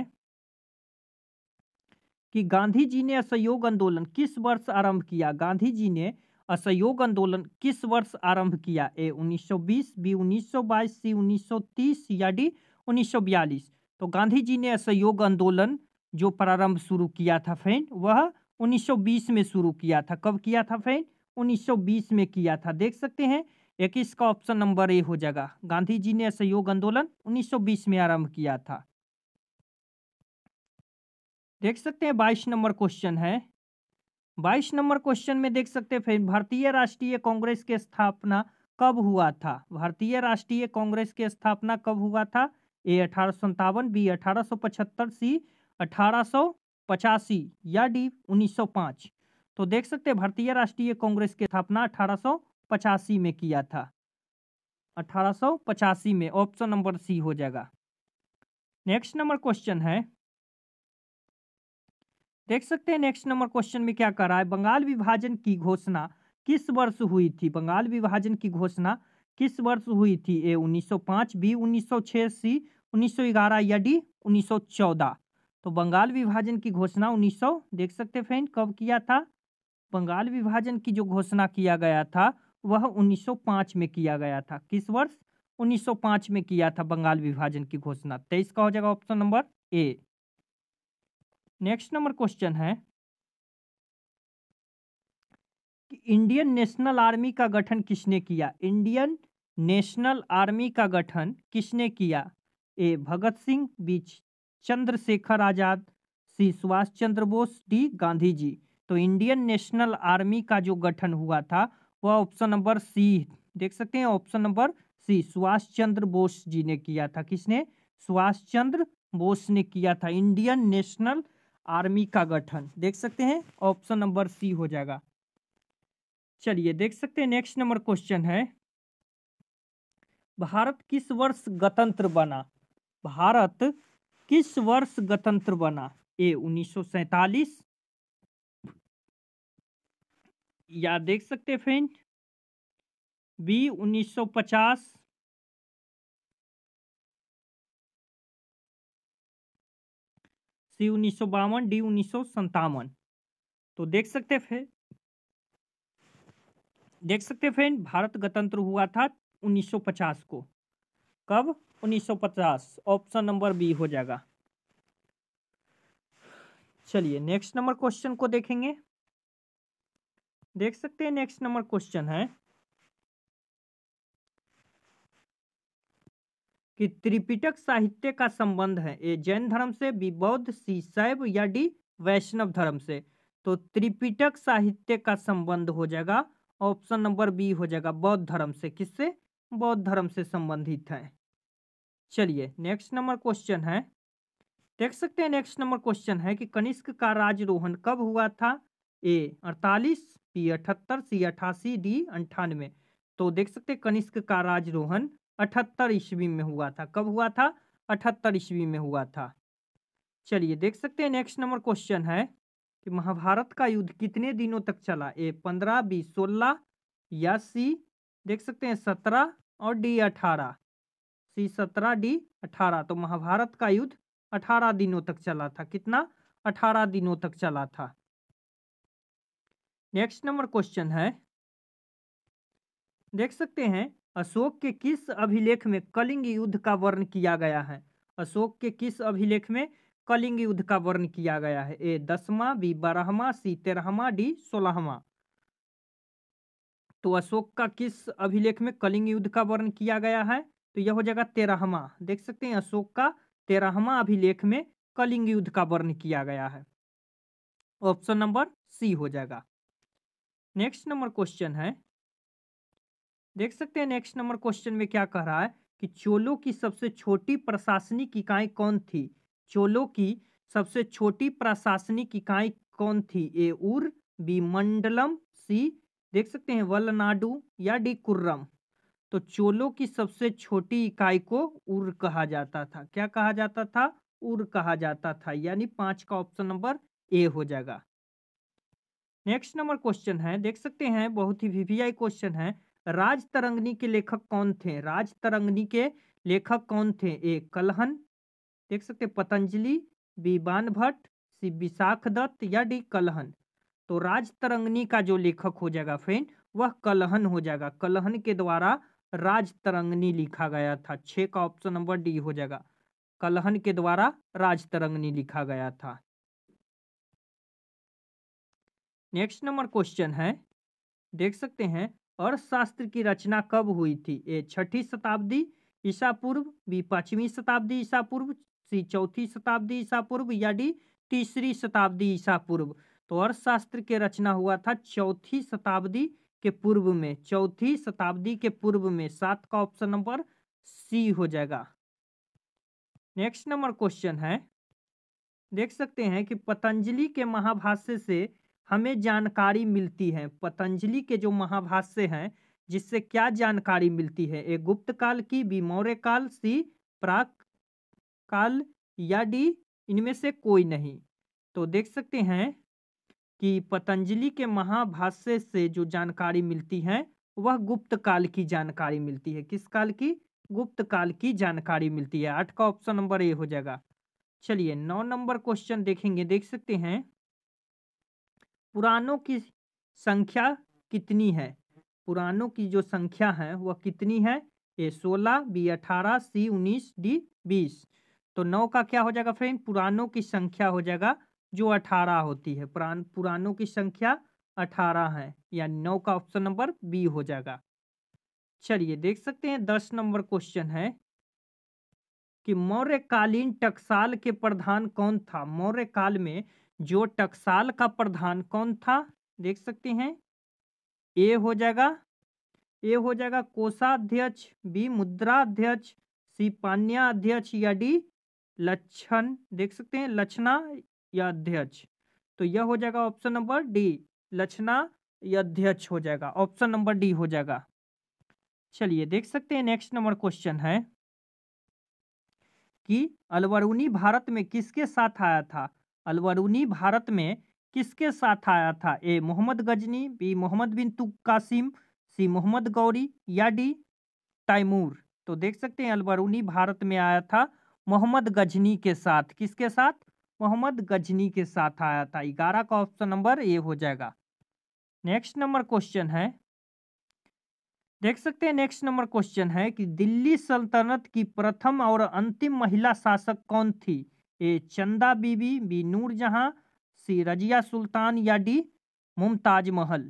कि गांधी जी ने असहयोग आंदोलन किस वर्ष आरंभ किया गांधी जी ने असहयोग आंदोलन किस वर्ष आरंभ किया ए 1920 बी 1922 सी 1930 या डी 1942 तो गांधी जी ने असहयोग आंदोलन जो प्रारंभ शुरू किया था फ्रेंड वह 1920 में शुरू किया था कब किया था फ्रेंड 1920 में किया था देख सकते हैं एक इसका ऑप्शन नंबर ए हो जाएगा गांधी जी ने असहयोग आंदोलन 1920 में आरंभ किया था देख सकते हैं बाईस नंबर क्वेश्चन है बाईस नंबर क्वेश्चन में देख सकते हैं भारतीय राष्ट्रीय कांग्रेस की स्थापना कब हुआ था भारतीय राष्ट्रीय कांग्रेस की स्थापना कब हुआ था ए अठारह सौ संतावन बी अठारह सौ पचहत्तर सी अठारह सौ पचासी या डी उन्नीस सौ पाँच तो देख सकते हैं भारतीय राष्ट्रीय कांग्रेस की स्थापना अठारह सौ पचासी में किया था अठारह सौ पचासी में ऑप्शन नंबर सी हो जाएगा नेक्स्ट नंबर क्वेश्चन है देख सकते हैं नेक्स्ट नंबर क्वेश्चन में क्या कर रहा है बंगाल विभाजन की घोषणा किस वर्ष हुई थी बंगाल विभाजन की घोषणा किस वर्ष हुई थी ए 1905 बी 1906 सी 1911 या डी 1914 तो बंगाल विभाजन की घोषणा 1900 देख सकते फ्रेंड कब किया था बंगाल विभाजन की जो घोषणा किया गया था वह 1905 में किया गया था किस वर्ष 1905 में किया था बंगाल विभाजन की घोषणा तेईस का हो जाएगा option number A next number question है कि इंडियन नेशनल आर्मी का गठन किसने किया इंडियन नेशनल आर्मी का गठन किसने किया A Bhagat Singh B Chandrashekhar Azad C Subhash Chandra Bose D Gandhi ji तो इंडियन नेशनल आर्मी का जो गठन हुआ था वह ऑप्शन नंबर सी देख सकते हैं option number C Subhash Chandra Bose ji ने किया था किसने सुभाष चंद्र बोस ने किया था इंडियन नेशनल आर्मी का गठन देख सकते हैं ऑप्शन नंबर सी हो जाएगा चलिए देख सकते हैं नेक्स्ट नंबर क्वेश्चन है भारत किस वर्ष गणतंत्र बना भारत किस वर्ष गणतंत्र बना ए उन्नीस या देख सकते फ्रेंड बी 1950 सी उन्नीस सौ बावन डी उन्नीस सौ संतावन तो देख सकते फिर देख सकते फिर भारत गणतंत्र हुआ था 1950 को कब 1950 ऑप्शन नंबर बी हो जाएगा चलिए नेक्स्ट नंबर क्वेश्चन को देखेंगे देख सकते हैं नेक्स्ट नंबर क्वेश्चन है कि त्रिपिटक साहित्य का संबंध है ए जैन धर्म से बी बौद्ध सी शैव या डी वैष्णव धर्म से तो त्रिपिटक साहित्य का संबंध हो जाएगा ऑप्शन नंबर बी हो जाएगा बौद्ध धर्म से किससे बौद्ध धर्म से संबंधित है चलिए नेक्स्ट नंबर क्वेश्चन है देख सकते हैं नेक्स्ट नंबर क्वेश्चन है कि कनिष्क का राजरोहन कब हुआ था ए अड़तालीस बी अठहत्तर सी अठासी डी अंठानवे तो देख सकते हैं कनिष्क का राजरोहन अठहत्तर ईस्वी में हुआ था कब हुआ था अठहत्तर ईस्वी में हुआ था चलिए देख सकते हैं नेक्स्ट नंबर क्वेश्चन है कि महाभारत का युद्ध कितने दिनों तक चला ए पंद्रह बी सोलह या सी देख सकते हैं सत्रह और डी अठारह सी सत्रह डी अठारह तो महाभारत का युद्ध अठारह दिनों तक चला था कितना अठारह दिनों तक चला था नेक्स्ट नंबर क्वेश्चन है देख सकते हैं अशोक के किस अभिलेख में कलिंग युद्ध का वर्ण किया गया है अशोक के किस अभिलेख में कलिंग युद्ध का वर्ण किया गया है ए दसवा बी बारहवा सी तेरहवा डी सोलहवा तो अशोक का किस अभिलेख में कलिंग युद्ध का वर्ण किया गया है तो यह हो जाएगा तेरहवा देख सकते हैं अशोक का तेरहवा अभिलेख में कलिंग युद्ध का वर्ण किया गया है ऑप्शन नंबर सी हो जाएगा नेक्स्ट नंबर क्वेश्चन है देख सकते हैं नेक्स्ट नंबर क्वेश्चन में क्या कह रहा है कि चोलों की सबसे छोटी प्रशासनिक इकाई कौन थी चोलों की सबसे छोटी प्रशासनिक इकाई कौन थी ए उर बी मंडलम सी देख सकते हैं वलनाडु या डी कुर्रम तो चोलों की सबसे छोटी इकाई को उर कहा जाता था क्या कहा जाता था उर कहा जाता था यानी पांच का ऑप्शन नंबर ए हो जाएगा नेक्स्ट नंबर क्वेश्चन है देख सकते हैं बहुत ही वीवीआई क्वेश्चन है राज तरंगनी के लेखक कौन थे राज तरंगनी के लेखक कौन थे ए कलहन देख सकते पतंजलि बान भट्ट सी विशाख दत्त या डी कलहन तो राज तरंगनी का जो लेखक हो जाएगा फ्रेंड वह कलहन हो जाएगा कलहन के द्वारा राज तरंगनी लिखा गया था छः का ऑप्शन नंबर डी हो जाएगा कलहन के द्वारा राज तरंगनी लिखा गया था नेक्स्ट नंबर क्वेश्चन है देख सकते हैं और शास्त्र की रचना कब हुई थी ए छठी शताब्दी ईसा पूर्व बी पांचवी शताब्दी ईसा पूर्व सी चौथी शताब्दी ईसा पूर्व या डी तीसरी शताब्दी ईसा पूर्व तो अर्थशास्त्र के रचना हुआ था चौथी शताब्दी के पूर्व में चौथी शताब्दी के पूर्व में सात का ऑप्शन नंबर सी हो जाएगा नेक्स्ट नंबर क्वेश्चन है देख सकते हैं कि पतंजलि के महाभाष्य से हमें जानकारी मिलती है पतंजलि के जो महाभाष्य हैं जिससे क्या जानकारी मिलती है एक गुप्त काल की बी मौर्य काल सी प्राक काल या डी इनमें से कोई नहीं तो देख सकते हैं कि पतंजलि के महाभाष्य से जो जानकारी मिलती है वह गुप्त काल की जानकारी मिलती है किस काल की गुप्त काल की जानकारी मिलती है आठ का ऑप्शन नंबर ए हो जाएगा चलिए नौ नंबर क्वेश्चन देखेंगे देख सकते हैं पुरानों की संख्या कितनी है पुरानों की जो संख्या है वह कितनी है ए सोलह बी अठारह सी उन्नीस डी बीस तो नौ का क्या हो जाएगा फ्रेंड पुरानों की संख्या हो जाएगा जो अठारह होती है पुरान पुरानों की संख्या अठारह है यानी नौ का ऑप्शन नंबर बी हो जाएगा चलिए देख सकते हैं दस नंबर क्वेश्चन है कि मौर्यकालीन टकसाल के प्रधान कौन था मौर्य काल में जो टकसाल का प्रधान कौन था देख सकते हैं ए हो जाएगा ए हो जाएगा कोषाध्यक्ष बी मुद्राध्यक्ष सी पान्या अध्यक्ष या डी लक्षण देख सकते हैं लक्षणा या अध्यक्ष तो यह हो जाएगा ऑप्शन नंबर डी लक्षणा या अध्यक्ष हो जाएगा ऑप्शन नंबर डी हो जाएगा चलिए देख सकते हैं नेक्स्ट नंबर क्वेश्चन है कि अलवरूनी भारत में किसके साथ आया था अलवरूनी भारत में किसके साथ आया था A Mohammad Ghazni B Mohammad bin Qasim C Mohammad Ghori या डी तैमूर तो देख सकते हैं अलवरूनी भारत में आया था मोहम्मद गजनी के साथ किसके साथ मोहम्मद गजनी के साथ आया था ग्यारह का ऑप्शन नंबर ए हो जाएगा नेक्स्ट नंबर क्वेश्चन है देख सकते हैं नेक्स्ट नंबर क्वेश्चन है कि दिल्ली सल्तनत की प्रथम और अंतिम महिला शासक कौन थी ए चंदा बीबी बी नूर जहाँ सी रजिया सुल्तान या डी मुमताज महल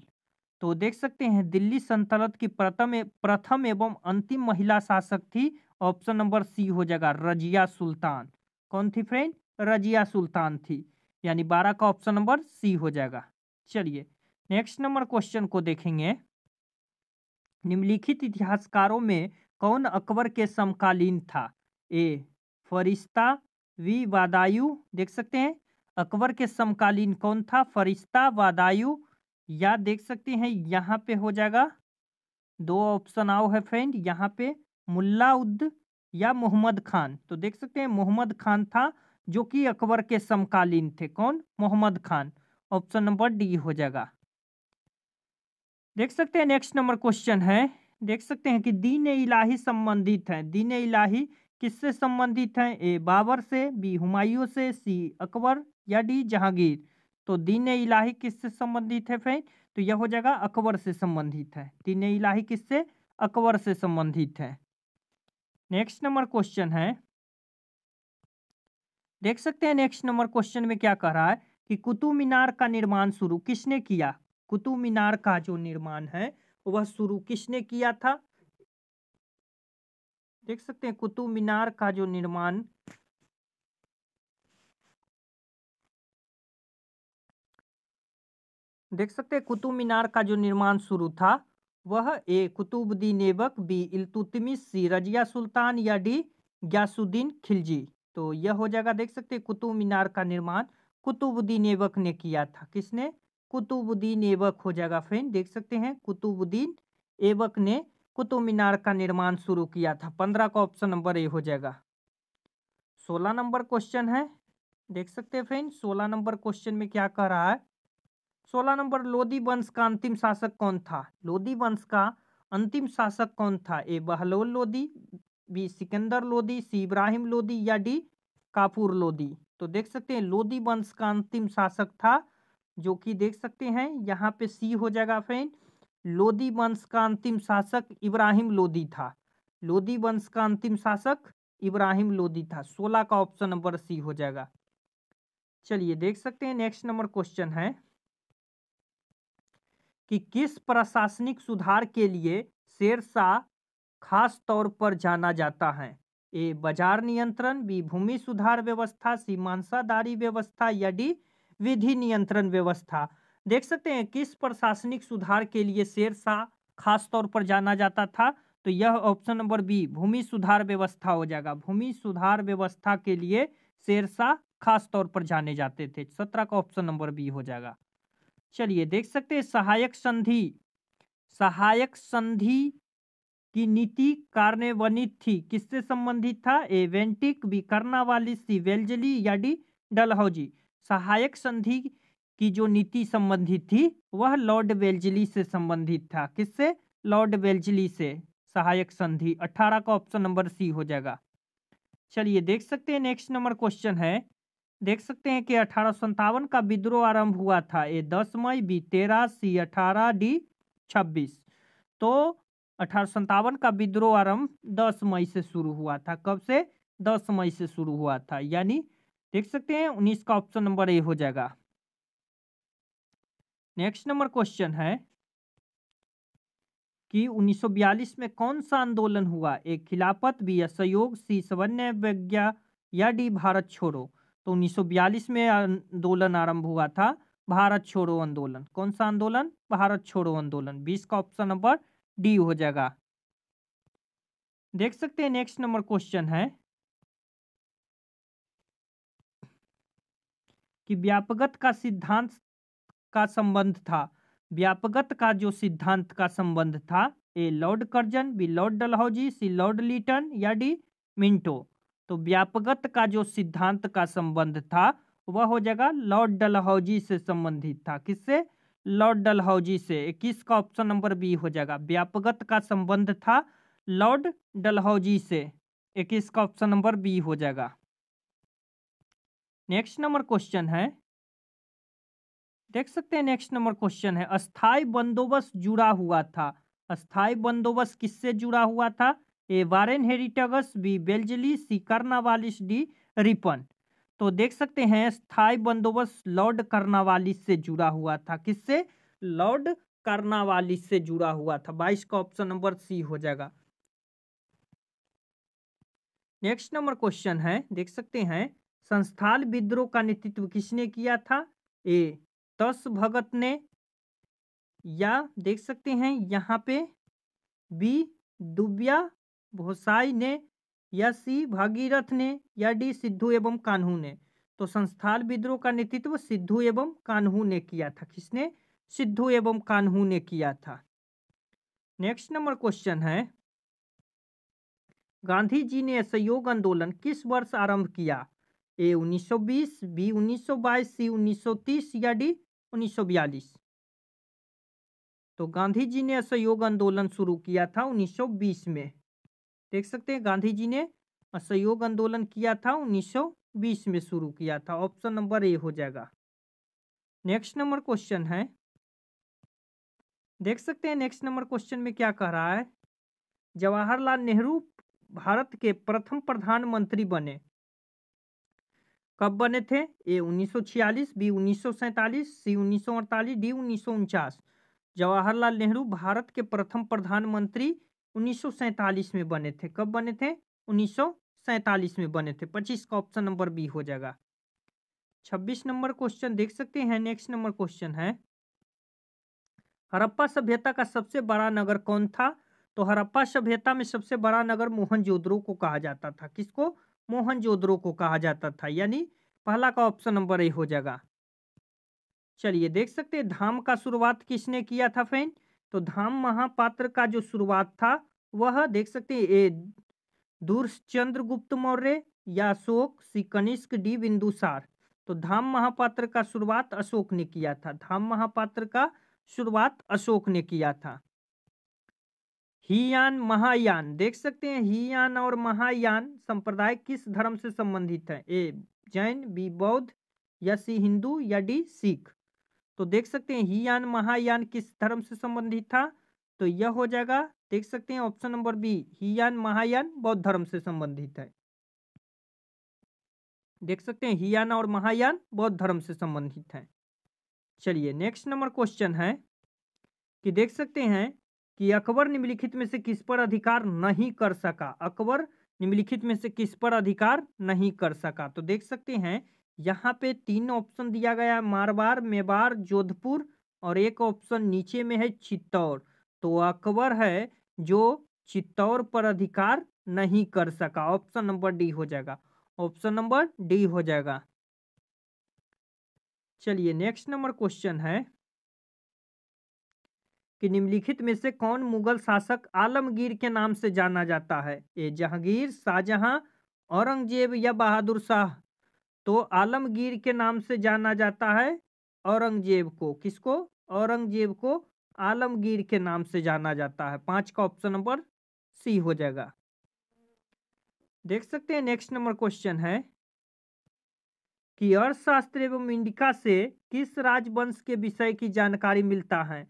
तो देख सकते हैं दिल्ली संतलत की प्रथम प्रथम एवं अंतिम महिला शासक थी ऑप्शन नंबर सी हो जाएगा रजिया सुल्तान कौन थी फ्रेंड रजिया सुल्तान थी यानी बारह का ऑप्शन नंबर सी हो जाएगा चलिए नेक्स्ट नंबर क्वेश्चन को देखेंगे निम्नलिखित इतिहासकारों में कौन अकबर के समकालीन था ए फरिश्ता वी वादायु देख सकते हैं अकबर के समकालीन कौन था फरिश्ता वादायु या देख सकते हैं यहाँ पे हो जाएगा दो ऑप्शन आओ है फ्रेंड यहाँ पे मुलाउद या मोहम्मद खान तो देख सकते हैं मोहम्मद खान था जो कि अकबर के समकालीन थे कौन Mohammad Khan option number D हो जाएगा देख सकते हैं नेक्स्ट नंबर क्वेश्चन है देख सकते हैं कि दीन इलाही संबंधित है दीन इलाही किससे संबंधित हैं ए बाबर से बी हुमायूं से सी अकबर या डी जहांगीर तो दीन इलाही किससे संबंधित है फैन तो यह हो जाएगा अकबर से संबंधित है दीन इलाही किससे अकबर से संबंधित है नेक्स्ट नंबर क्वेश्चन है देख सकते हैं नेक्स्ट नंबर क्वेश्चन में क्या कह रहा है कि कुतुब मीनार का निर्माण शुरू किसने किया कुतुब मीनार का जो निर्माण है वह शुरू किसने किया था देख सकते हैं कुतुब मीनार का जो निर्माण देख सकते हैं कुतुब मीनार का जो निर्माण शुरू था वह A Qutubuddin Aibak B Iltutmish C Razia Sultan या डी ग्यासुद्दीन खिलजी तो यह हो जाएगा देख सकते हैं कुतुब मीनार का निर्माण कुतुबुद्दीन एबक ने किया था किसने कुतुबुद्दीन एबक हो जाएगा फ्रेंड देख सकते हैं कुतुबुद्दीन एबक ने कुतुब तो मीनार का निर्माण शुरू किया था पंद्रह का ऑप्शन नंबर ए हो जाएगा सोलह नंबर क्वेश्चन है देख सकते हैं फ्रेंड सोलह नंबर क्वेश्चन में क्या कह रहा है सोलह नंबर लोधी वंश का अंतिम शासक कौन था लोधी वंश का अंतिम शासक कौन था A Bahlol Lodi B Sikandar Lodi C Ibrahim Lodi या डी कापूर लोधी तो देख सकते हैं लोधी वंश का अंतिम शासक था जो कि देख सकते हैं यहाँ पे सी हो जाएगा फ्रेंड लोदी वंश का अंतिम शासक इब्राहिम लोदी था लोदी वंश का अंतिम शासक इब्राहिम लोदी था सोलह का ऑप्शन नंबर सी हो जाएगा चलिए देख सकते हैं नेक्स्ट नंबर क्वेश्चन है कि किस प्रशासनिक सुधार के लिए शेरशाह खास तौर पर जाना जाता है ए बाजार नियंत्रण बी भूमि सुधार व्यवस्था सी मांसादारी व्यवस्था या डी विधि नियंत्रण व्यवस्था देख सकते हैं किस प्रशासनिक सुधार के लिए शेरशाह तौर पर जाना जाता था तो यह ऑप्शन नंबर बी भूमि सुधार व्यवस्था हो जाएगा भूमि सुधार व्यवस्था के लिए शेरशाह खास तौर पर जाने जाते थे सत्रह का ऑप्शन नंबर बी हो जाएगा चलिए देख सकते हैं सहायक संधि सहायक संधि की नीति कार्यवनित थी किससे संबंधित था एवेंटिक करना वाली सी वेल्जली या डी डलहौजी सहायक संधि की जो नीति संबंधित थी वह लॉर्ड वेल्जली से संबंधित था किससे लॉर्ड वेल्जली से सहायक संधि अठारह का ऑप्शन नंबर सी हो जाएगा चलिए देख सकते हैं नेक्स्ट नंबर क्वेश्चन है देख सकते हैं कि अठारह का विद्रोह आरंभ हुआ था ए दस मई बी तेरह सी अठारह डी छब्बीस तो अठारह का विद्रोह आरंभ दस मई से शुरू हुआ था कब से दस मई से शुरू हुआ था यानी देख सकते हैं उन्नीस का ऑप्शन नंबर ए हो जाएगा नेक्स्ट नंबर क्वेश्चन है कि 1942 में कौन सा आंदोलन हुआ एक खिलाफत भी असहयोग सहयोग सी सवन्य विज्ञा या डी भारत छोड़ो तो 1942 में आंदोलन आरंभ हुआ था भारत छोड़ो आंदोलन कौन सा आंदोलन भारत छोड़ो आंदोलन बीस का ऑप्शन नंबर डी हो जाएगा देख सकते हैं नेक्स्ट नंबर क्वेश्चन है कि व्यापगत का सिद्धांत का संबंध था व्यापकत का जो सिद्धांत का संबंध था A Lord Curzon B Lord Dalhousie C Lord Lytton या डी मिंटो तो व्यापकत का जो सिद्धांत का संबंध था वह हो जाएगा लॉर्ड डलहौजी से संबंधित था किससे लॉर्ड डलहौजी से इक्कीस का ऑप्शन नंबर बी हो जाएगा व्यापगत का संबंध था लॉर्ड डलहौजी से इक्कीस का ऑप्शन नंबर बी हो जाएगा नेक्स्ट नंबर क्वेश्चन है देख सकते हैं नेक्स्ट नंबर क्वेश्चन है अस्थाई बंदोबस्त जुड़ा हुआ था अस्थाई बंदोबस्त किससे जुड़ा हुआ था A Warren Hastings B Wellesley C Cornwallis D Ripon तो देख सकते हैं स्थाई बंदोबस्त लॉर्ड कर्नावालिस से जुड़ा हुआ था किससे लॉर्ड कर्नावालिस से जुड़ा हुआ था बाईस का ऑप्शन नंबर सी हो जाएगा नेक्स्ट नंबर क्वेश्चन है देख सकते हैं संस्थान विद्रोह का नेतृत्व किसने किया था ए दस भगत ने या देख सकते हैं यहाँ पे बी दुबिया भोसाई ने या सी भागीरथ ने या डी सिद्धू एवं कान्हू ने तो संस्थान विद्रोह का नेतृत्व सिद्धू एवं कान्हू ने किया था किसने सिद्धू एवं कान्हू ने किया था नेक्स्ट नंबर क्वेश्चन है गांधी जी ने असहयोग आंदोलन किस वर्ष आरंभ किया ए 1920 बी 1922 सी 1930 या डी 1942 तो गांधी जी ने असहयोग आंदोलन शुरू किया था 1920 में देख सकते हैं गांधी जी ने असहयोग आंदोलन किया था 1920 में शुरू किया था ऑप्शन नंबर ए हो जाएगा नेक्स्ट नंबर क्वेश्चन है देख सकते हैं नेक्स्ट नंबर क्वेश्चन में क्या कह रहा है जवाहरलाल नेहरू भारत के प्रथम प्रधानमंत्री बने कब बने थे ए 1946, बी 1947, सी 1948, डी उन्नीस जवाहरलाल नेहरू भारत के प्रथम प्रधानमंत्री उन्नीस में बने थे कब बने थे उन्नीस में बने थे पच्चीस का ऑप्शन नंबर बी हो जाएगा छब्बीस नंबर क्वेश्चन देख सकते हैं नेक्स्ट नंबर क्वेश्चन है हरप्पा सभ्यता का सबसे बड़ा नगर कौन था तो हरप्पा सभ्यता में सबसे बड़ा नगर मोहनजोदड़ो को कहा जाता था किसको मोहनजोदड़ो को कहा जाता था यानी पहला का ऑप्शन नंबर ए हो जाएगा चलिए देख सकते हैं धाम का शुरुआत किसने किया था फैन तो धाम महापात्र का जो शुरुआत था वह देख सकते हैं ए दूरचंद्र गुप्त मौर्य या अशोक सी कनिष्क डी बिंदुसार तो धाम महापात्र का शुरुआत अशोक ने किया था धाम महापात्र का शुरुआत अशोक ने किया था हीयान महायान देख सकते हैं हीयान और महायान संप्रदाय किस धर्म से संबंधित है ए जैन बी बौद्ध या सी हिंदू या डी सिख तो देख सकते हैं हीयान महायान किस धर्म से संबंधित था तो यह हो जाएगा देख सकते हैं option number B Hinayana Mahayana बौद्ध धर्म से संबंधित है देख सकते हैं हीयान और महायान बौद्ध धर्म से संबंधित है चलिए नेक्स्ट नंबर क्वेश्चन है कि देख सकते हैं कि अकबर निम्नलिखित में से किस पर अधिकार नहीं कर सका अकबर निम्नलिखित में से किस पर अधिकार नहीं कर सका तो देख सकते हैं यहाँ पे तीन ऑप्शन दिया गया मारवार मेवार जोधपुर और एक ऑप्शन नीचे में है चित्तौड़ तो अकबर है जो चित्तौड़ पर अधिकार नहीं कर सका ऑप्शन नंबर डी हो जाएगा ऑप्शन नंबर डी हो जाएगा चलिए नेक्स्ट नंबर क्वेश्चन है कि निम्नलिखित में से कौन मुगल शासक आलमगीर के नाम से जाना जाता है ए जहांगीर शाहजहां औरंगजेब या बहादुर शाह तो आलमगीर के नाम से जाना जाता है औरंगजेब को किसको औरंगजेब को आलमगीर के नाम से जाना जाता है पांच का ऑप्शन नंबर सी हो जाएगा देख सकते हैं नेक्स्ट नंबर क्वेश्चन है कि अर्थशास्त्र एवं इंडिका से किस राजवंश के विषय की जानकारी मिलता है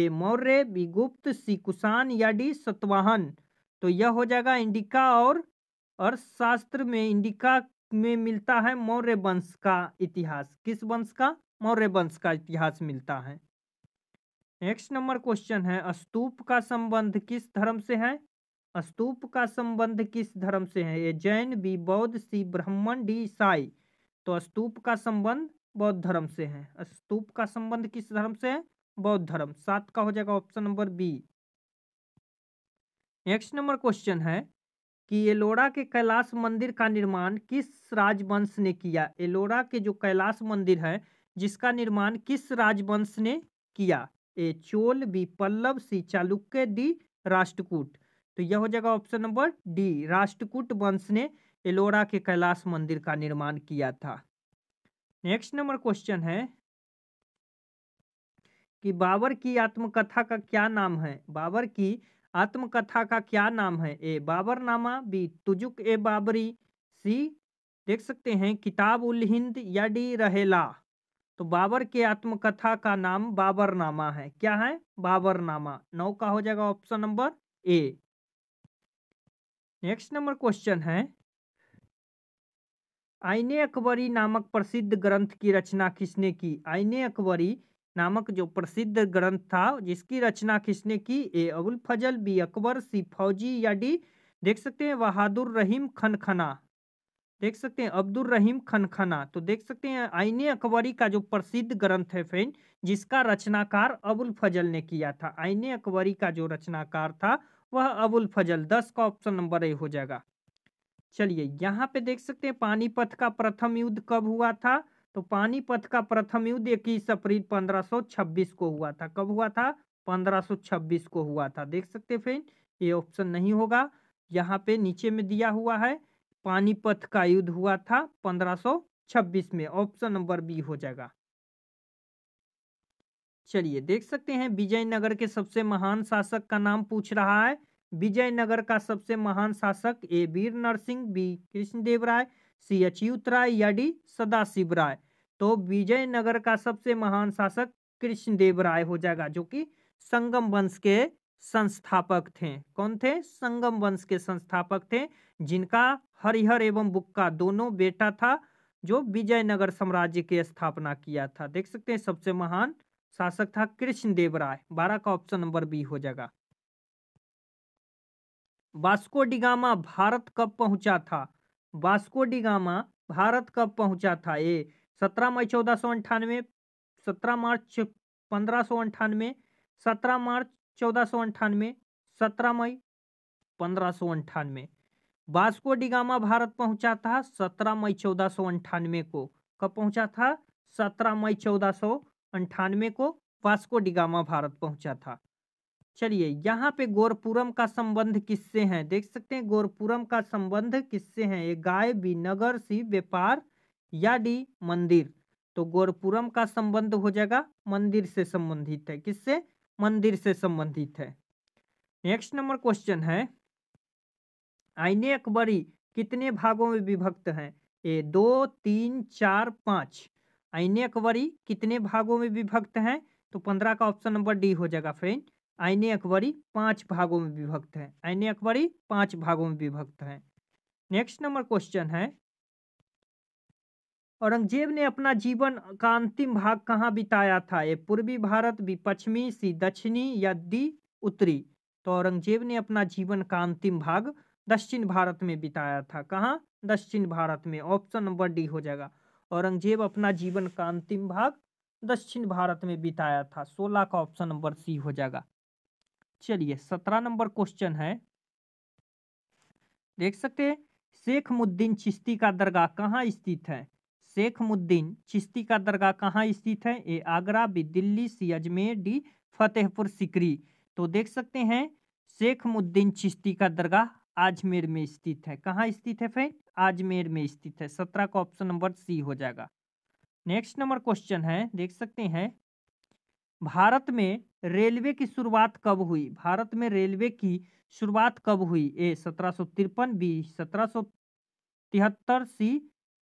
ए मौर्य बी गुप्त सी कुषाण या डी सतवाहन तो यह हो जाएगा इंडिका और अर्थशास्त्र में इंडिका में मिलता है मौर्य वंश का इतिहास किस वंश का मौर्य वंश का इतिहास मिलता है नेक्स्ट नंबर क्वेश्चन है स्तूप का संबंध किस धर्म से है स्तूप का संबंध किस धर्म से है ये जैन बी बौद्ध सी ब्राह्मण डी ईसाई तो स्तूप का संबंध बौद्ध धर्म से है स्तूप का संबंध किस धर्म से है बौद्ध धर्म सात का हो जाएगा option number B next number question है कि एलोरा के कैलाश मंदिर का निर्माण किस राजवंश ने किया एलोरा के जो कैलाश मंदिर है जिसका निर्माण किस राजवंश ने किया A Chola B Pallava C Chalukya D Rashtrakuta तो यह हो जाएगा ऑप्शन नंबर डी राष्ट्रकूट वंश ने एलोरा के कैलाश मंदिर का निर्माण किया था नेक्स्ट नंबर क्वेश्चन है कि बाबर की आत्मकथा का क्या नाम है बाबर की आत्मकथा का क्या नाम है A Baburnama B Tuzuk e Baburi C देख सकते हैं किताब उल हिंद या डी रहेला तो बाबर के आत्मकथा का नाम बाबरनामा है क्या है बाबरनामा नौ का हो जाएगा option number A next number question है आईने अकबरी नामक प्रसिद्ध ग्रंथ की रचना किसने की आईने अकबरी नामक जो प्रसिद्ध ग्रंथ था जिसकी रचना किसने की A Abul Fazl B Akbar C फौजी या डी देख सकते हैं बहादुर रहीम खनखना देख सकते हैं अब्दुल रहीम खनखना तो देख सकते हैं आईने अकबरी का जो प्रसिद्ध ग्रंथ है फ्रेंड जिसका रचनाकार अबुल फजल ने किया था आईने अकबरी का जो रचनाकार था वह अबुल फजल दस का ऑप्शन नंबर ए हो जाएगा चलिए यहाँ पे देख सकते हैं पानीपत का प्रथम युद्ध कब हुआ था तो पानीपत का प्रथम युद्ध इक्कीस अप्रैल 1526 को हुआ था कब हुआ था 1526 को हुआ था देख सकते फ्रेंड ये ऑप्शन नहीं होगा यहाँ पे नीचे में दिया हुआ है पानीपत का युद्ध हुआ था 1526 में ऑप्शन नंबर बी हो जाएगा चलिए देख सकते हैं विजयनगर के सबसे महान शासक का नाम पूछ रहा है विजयनगर का सबसे महान शासक A Vira Narasimha B Krishnadeva Raya C एच यूतराय याडी सदाशिव राय तो विजयनगर का सबसे महान शासक कृष्णदेव राय हो जाएगा जो कि संगम वंश के संस्थापक थे कौन थे संगम वंश के संस्थापक थे जिनका हरिहर एवं बुक्का दोनों बेटा था जो विजयनगर साम्राज्य की स्थापना किया था देख सकते हैं सबसे महान शासक था कृष्णदेव राय बारह का ऑप्शन नंबर बी हो जाएगा वास्को डिगामा भारत कब पहुंचा था वास्को डिगामा भारत कब पहुंचा था ए सत्रह मई चौदह सौ अंठानवे सत्रह मार्च पंद्रह सौ अंठानवे सत्रह मार्च चौदह सौ अंठानवे सत्रह मई पंद्रह सौ अंठानवे वास्को डिगामा भारत पहुंचा था सत्रह मई चौदह सौ अंठानवे को कब पहुंचा था सत्रह मई चौदह सौ अंठानवे को वास्को डिगामा भारत पहुंचा था चलिए यहाँ पे गोरपुरम का संबंध किससे है देख सकते हैं गोरपुरम का संबंध किससे है ये गाय बी नगर सी व्यापार या डी मंदिर तो गोरपुरम का संबंध हो जाएगा मंदिर से संबंधित है किससे मंदिर से संबंधित है नेक्स्ट नंबर क्वेश्चन है आईने अकबरी कितने भागों में विभक्त है ए दो तीन चार पांच आईने अकबरी कितने भागों में विभक्त है तो पंद्रह का ऑप्शन नंबर डी हो जाएगा फ्रेंड आईने अकबरी पांच भागों में विभक्त है आईने अकबरी पांच भागों में विभक्त है नेक्स्ट नंबर क्वेश्चन है औरंगजेब ने अपना जीवन का अंतिम भाग कहाँ बिताया था ये पूर्वी भारत भी पश्चिमी सी दक्षिणी या दी उत्तरी तो औरंगजेब ने अपना जीवन का अंतिम भाग दक्षिण भारत में बिताया था कहाँ दक्षिण भारत में ऑप्शन नंबर डी हो जाएगा औरंगजेब अपना जीवन का अंतिम भाग दक्षिण भारत में बिताया था सोलह का ऑप्शन नंबर सी हो जाएगा चलिए सत्रह नंबर क्वेश्चन है देख सकते हैं शेख मुद्दीन चिश्ती का दरगाह कहाँ स्थित है शेख मुद्दीन चिश्ती का दरगाह कहाँ स्थित है A Agra B Delhi C Ajmer D Fatehpur Sikri तो देख सकते हैं शेख मुद्दीन चिश्ती का दरगाह आजमेर में स्थित है कहाँ स्थित है फ्रेंड आजमेर में स्थित है सत्रह का ऑप्शन नंबर सी हो जाएगा नेक्स्ट नंबर क्वेश्चन है देख सकते हैं भारत में रेलवे की शुरुआत कब हुई भारत में रेलवे की शुरुआत कब हुई ए सत्रह सौ तिरपन बी सत्रह सौ तिहत्तर सी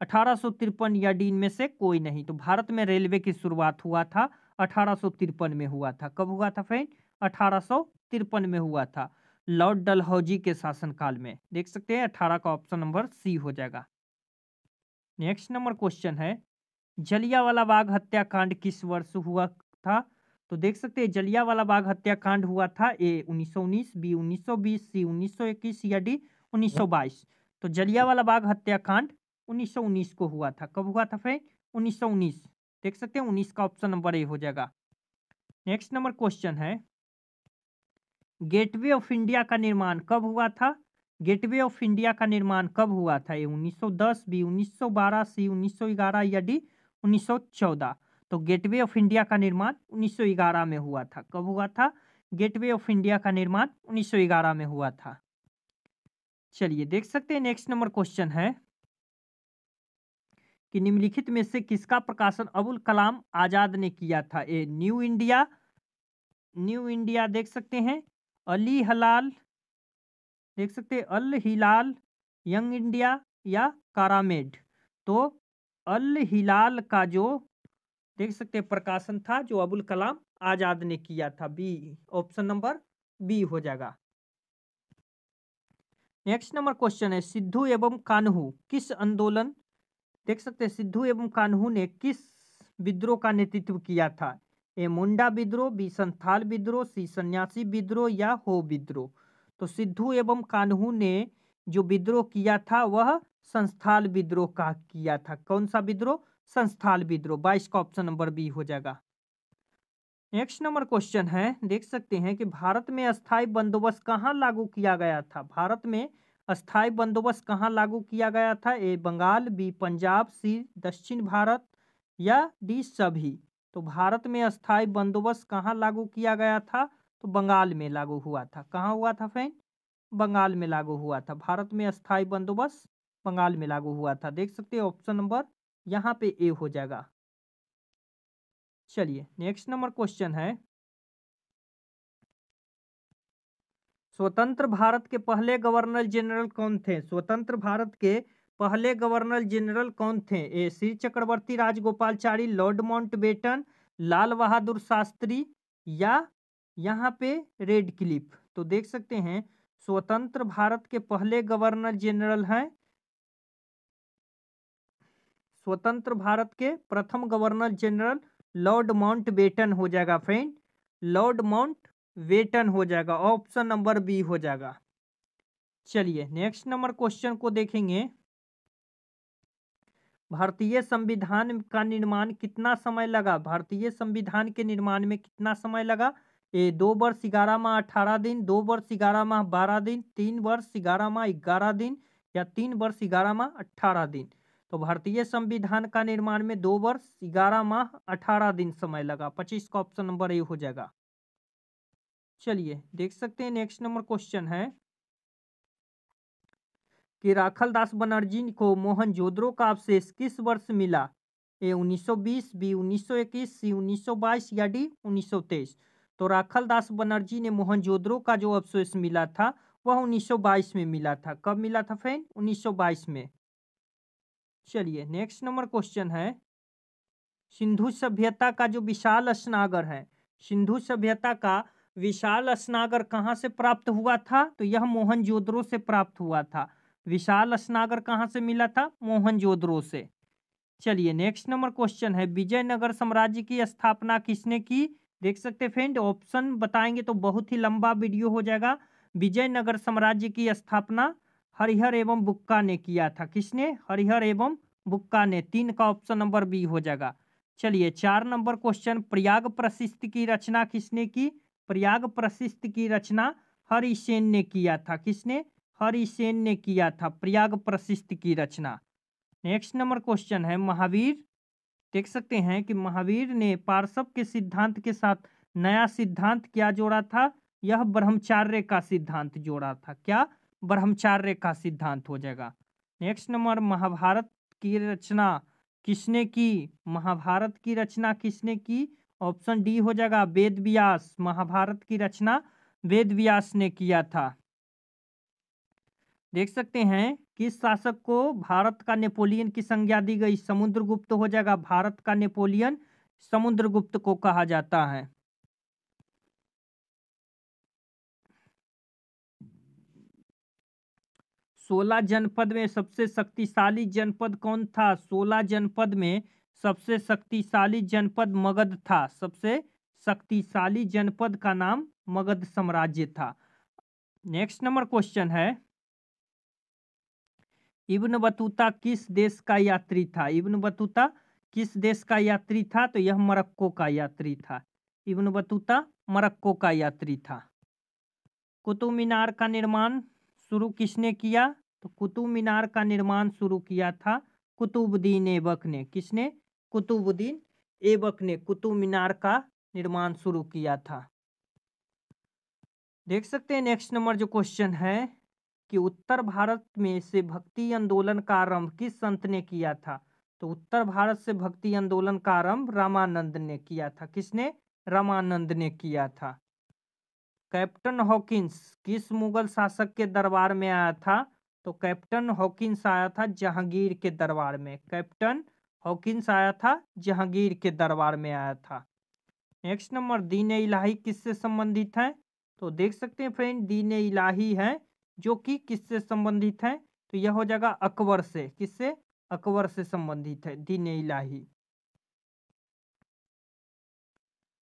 अठारह सौ तिरपन या डी इनमें से कोई नहीं तो भारत में रेलवे की शुरुआत हुआ था अठारह सौ तिरपन में हुआ था कब हुआ था फ्रेंड अठारह सौ तिरपन में हुआ था लॉर्ड डलहौजी के शासनकाल में देख सकते हैं अठारह का ऑप्शन नंबर सी हो जाएगा नेक्स्ट नंबर क्वेश्चन है जलियावाला बाग हत्याकांड किस वर्ष हुआ था तो देख सकते हैं वाला बाग हत्याकांड हुआ था ए 1919 बी 1920 सी 1921 या डी 1922 तो वाला बाग हत्याकांड 1919 को हुआ था कब हुआ था फ्रेंड 1919 देख सकते हैं 19 का ऑप्शन नंबर ए हो जाएगा नेक्स्ट नंबर क्वेश्चन है गेटवे ऑफ इंडिया का निर्माण कब हुआ था गेटवे ऑफ इंडिया का निर्माण कब हुआ था ए 1910 बी 1912 सी 1911 या डी 1914 तो गेटवे ऑफ इंडिया का निर्माण 1911 में हुआ था कब हुआ था गेटवे ऑफ इंडिया का निर्माण 1911 में हुआ था चलिए देख सकते हैं नेक्स्ट नंबर क्वेश्चन है कि निम्नलिखित में से किसका प्रकाशन अबुल कलाम आजाद ने किया था A New India New India देख सकते हैं अली हलाल देख सकते हैं अल हिलाल यंग इंडिया या कारामेड तो अल हिलाल का जो देख सकते हैं प्रकाशन था जो अबुल कलाम आजाद ने किया था बी ऑप्शन नंबर बी हो जाएगा नेक्स्ट नंबर क्वेश्चन है सिद्धू एवं कान्हू किस आंदोलन देख सकते हैं सिद्धू एवं कान्हू ने किस विद्रोह का नेतृत्व किया था ए मुंडा विद्रोह बी संथाल विद्रोह सी सन्यासी विद्रोह या हो विद्रोह तो सिद्धू एवं कान्हू ने जो विद्रोह किया था वह संस्थाल विद्रोह का किया था कौन सा विद्रोह संस्थाल विद्रोह बाईस का ऑप्शन नंबर बी हो जाएगा नेक्स्ट नंबर क्वेश्चन है देख सकते हैं कि भारत में अस्थायी बंदोबस्त कहाँ लागू किया गया था भारत में अस्थायी बंदोबस्त कहाँ लागू किया गया था A Bengal B Punjab C दक्षिण भारत या डी सभी तो भारत में अस्थायी बंदोबस्त कहाँ लागू किया गया था तो बंगाल में लागू हुआ था कहाँ हुआ था फ्रेंड बंगाल में लागू हुआ था भारत में अस्थायी बंदोबस्त बंगाल में लागू हुआ था देख सकते हैं ऑप्शन नंबर यहाँ पे ए हो जाएगा चलिए नेक्स्ट नंबर क्वेश्चन है स्वतंत्र भारत के पहले गवर्नर जनरल कौन थे स्वतंत्र भारत के पहले गवर्नर जनरल कौन थे A Shri Chakravarti Rajagopalachari Lord Batten Lal Bahadur Shastri या यहाँ पे रेड क्लिप तो देख सकते हैं स्वतंत्र भारत के पहले गवर्नर जनरल हैं स्वतंत्र भारत के प्रथम governor general Lord Mountbatten हो जाएगा फ्रेंड लॉर्ड माउंट वेटन हो जाएगा ऑप्शन नंबर बी हो जाएगा चलिए नेक्स्ट नंबर क्वेश्चन को देखेंगे भारतीय संविधान का निर्माण कितना समय लगा भारतीय संविधान के निर्माण में कितना समय लगा ए दो वर्ष ग्यारह माह अठारह दिन दो वर्ष ग्यारह माह बारह दिन तीन वर्ष ग्यारह माह ग्यारह दिन या तीन वर्ष ग्यारह माह अठारह दिन तो भारतीय संविधान का निर्माण में दो वर्ष ग्यारह माह अठारह दिन समय लगा पच्चीस का ऑप्शन नंबर ए हो जाएगा चलिए देख सकते हैं नेक्स्ट नंबर क्वेश्चन है कि राखल दास बनर्जी को मोहन मोहनजोदड़ो का अवशेष किस वर्ष मिला ए 1920 बी 1921 सी 1922 या डी 1923 तो राखल दास बनर्जी ने मोहन मोहनजोदड़ो का जो अवशेष मिला था वह 1922 में मिला था कब मिला था फ्रेंड 1922 में चलिए नेक्स्ट नंबर क्वेश्चन है सिंधु सभ्यता का जो विशाल स्नागर है सिंधु सभ्यता का विशाल स्नागर कहाँ से प्राप्त हुआ था तो यह मोहनजोदड़ो से प्राप्त हुआ था विशाल स्नागर कहाँ से मिला था मोहनजोदड़ो से चलिए नेक्स्ट नंबर क्वेश्चन है विजयनगर साम्राज्य की स्थापना किसने की देख सकते फ्रेंड ऑप्शन बताएंगे तो बहुत ही लंबा वीडियो हो जाएगा विजयनगर साम्राज्य की स्थापना हरिहर एवं बुक्का ने किया था किसने हरिहर एवं बुक्का ने तीन का ऑप्शन नंबर बी हो जाएगा चलिए चार नंबर क्वेश्चन प्रयाग प्रशिष्ट की रचना किसने की प्रयाग प्रशिष्ट की रचना हरिसेन ने किया था किसने हरिसेन ने किया था प्रयाग प्रशिष्ट की रचना नेक्स्ट नंबर क्वेश्चन है महावीर देख सकते हैं कि महावीर ने पार्षव के सिद्धांत के साथ नया सिद्धांत क्या जोड़ा था यह ब्रह्मचार्य का सिद्धांत जोड़ा था क्या ब्रह्मचार्य का सिद्धांत हो जाएगा नेक्स्ट नंबर महाभारत की रचना किसने की महाभारत की रचना किसने की ऑप्शन डी हो जाएगा वेद व्यास महाभारत की रचना वेद व्यास ने किया था देख सकते हैं किस शासक को भारत का नेपोलियन की संज्ञा दी गई समुद्रगुप्त हो जाएगा भारत का नेपोलियन समुद्रगुप्त को कहा जाता है सोलह जनपद में सबसे शक्तिशाली जनपद कौन था सोलह जनपद में सबसे शक्तिशाली जनपद मगध था सबसे शक्तिशाली जनपद का नाम मगध साम्राज्य था नेक्स्ट नंबर क्वेश्चन है इब्न बतूता किस देश का यात्री था इब्न बतूता किस देश का यात्री था तो यह मरक्को का यात्री था इब्न बतूता मरक्को का यात्री था कुतुब मीनार का निर्माण शुरू किसने किया तो कुतुब मीनार का निर्माण शुरू किया था कुतुबुद्दीन ऐबक ने किसने कुतुबुद्दीन ऐबक ने कुतुब मीनार का निर्माण शुरू किया था देख सकते हैं नेक्स्ट नंबर जो क्वेश्चन है कि उत्तर भारत में से भक्ति आंदोलन का आरंभ किस संत ने किया था तो उत्तर भारत से भक्ति आंदोलन का आरंभ रामानंद ने किया था किसने रामानंद ने किया था कैप्टन हॉकिंस किस मुगल शासक के दरबार में आया था तो कैप्टन हॉकिंस आया था जहांगीर के दरबार में कैप्टन हॉकिंस आया था जहांगीर के दरबार में आया था नेक्स्ट नंबर दीन इलाही किससे संबंधित है तो देख सकते हैं फ्रेंड दीन इलाही है जो कि किससे संबंधित है तो यह हो जाएगा अकबर से किससे अकबर से संबंधित है दीन इलाही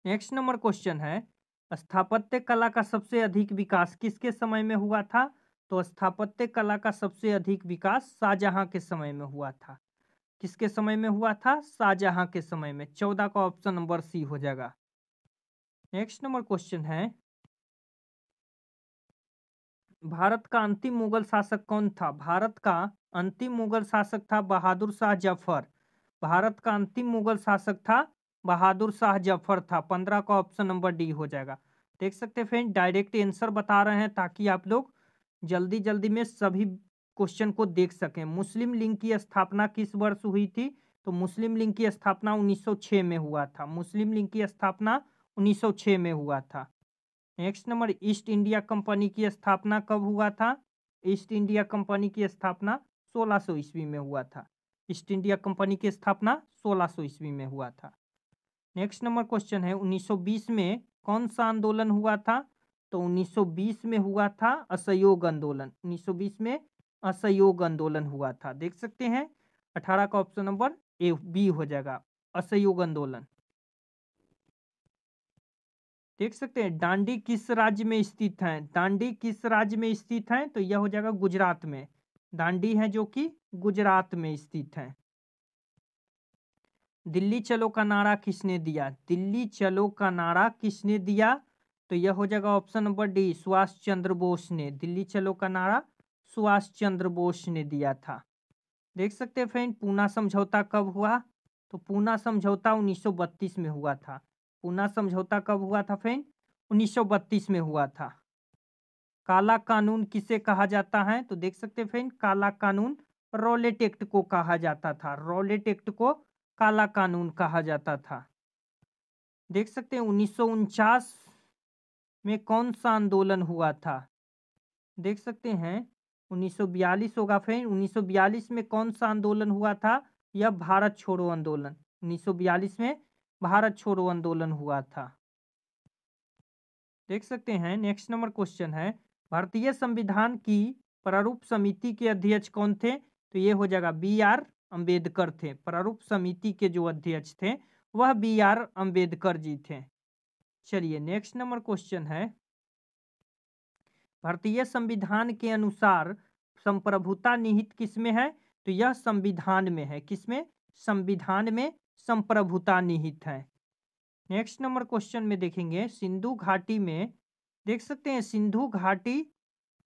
नेक्स्ट नंबर क्वेश्चन है स्थापत्य कला का सबसे अधिक विकास किसके समय में हुआ था तो स्थापत्य कला का सबसे अधिक विकास शाहजहां के समय में हुआ था किसके समय में हुआ था शाहजहां के समय में चौदह का ऑप्शन नंबर सी हो जाएगा नेक्स्ट नंबर क्वेश्चन है भारत का अंतिम मुगल शासक कौन था भारत का अंतिम मुगल शासक था बहादुर शाह जफर भारत का अंतिम मुगल शासक था बहादुर शाह जफर था पंद्रह का ऑप्शन नंबर डी हो जाएगा देख सकते फ्रेंड डायरेक्ट आंसर बता रहे हैं ताकि आप लोग जल्दी जल्दी में सभी क्वेश्चन को देख सकें मुस्लिम लीग की स्थापना किस वर्ष हुई थी तो मुस्लिम लीग की स्थापना 1906 में हुआ था मुस्लिम लीग की स्थापना 1906 में हुआ था next number East India Company की स्थापना कब हुआ था ईस्ट इंडिया कंपनी की स्थापना सौ ईस्वी में हुआ था ईस्ट इंडिया कंपनी की स्थापना सौ ईस्वी में हुआ था नेक्स्ट नंबर क्वेश्चन है 1920 में कौन सा आंदोलन हुआ था तो 1920 में हुआ था असहयोग आंदोलन 1920 में असहयोग आंदोलन हुआ था देख सकते हैं 18 का ऑप्शन नंबर ए बी हो जाएगा असहयोग आंदोलन देख सकते हैं डांडी किस राज्य में स्थित है डांडी किस राज्य में स्थित है तो यह हो जाएगा गुजरात में डांडी है जो कि गुजरात में स्थित है दिल्ली चलो का नारा किसने दिया दिल्ली चलो का नारा किसने दिया तो यह हो जाएगा option number D Subhash Chandra Bose ने दिल्ली चलो का नारा सुभाष चंद्र बोस ने दिया था देख सकते हैं फ्रेंड पूना समझौता कब हुआ तो पूना समझौता 1932 में हुआ था पूना समझौता कब हुआ था फ्रेंड 1932 में हुआ था काला कानून किसे कहा जाता है तो देख सकते हैं फ्रेंड काला कानून रोलेट एक्ट को कहा जाता था रोलेट एक्ट को काला कानून कहा जाता था देख सकते हैं उन्नीस में कौन सा आंदोलन हुआ था देख सकते हैं 1942 होगा फिर 1942 में कौन सा आंदोलन हुआ था यह भारत छोड़ो आंदोलन 1942 में भारत छोड़ो आंदोलन हुआ था देख सकते हैं नेक्स्ट नंबर क्वेश्चन है भारतीय संविधान की प्रारूप समिति के अध्यक्ष कौन थे तो ये हो जाएगा बी आर अंबेडकर थे प्रारूप समिति के जो अध्यक्ष थे वह बी आर अम्बेडकर जी थे चलिए नेक्स्ट नंबर क्वेश्चन है भारतीय संविधान के अनुसार संप्रभुता निहित किसमें है तो यह संविधान में है किसमें संविधान में संप्रभुता निहित है नेक्स्ट नंबर क्वेश्चन में देखेंगे सिंधु घाटी में देख सकते हैं सिंधु घाटी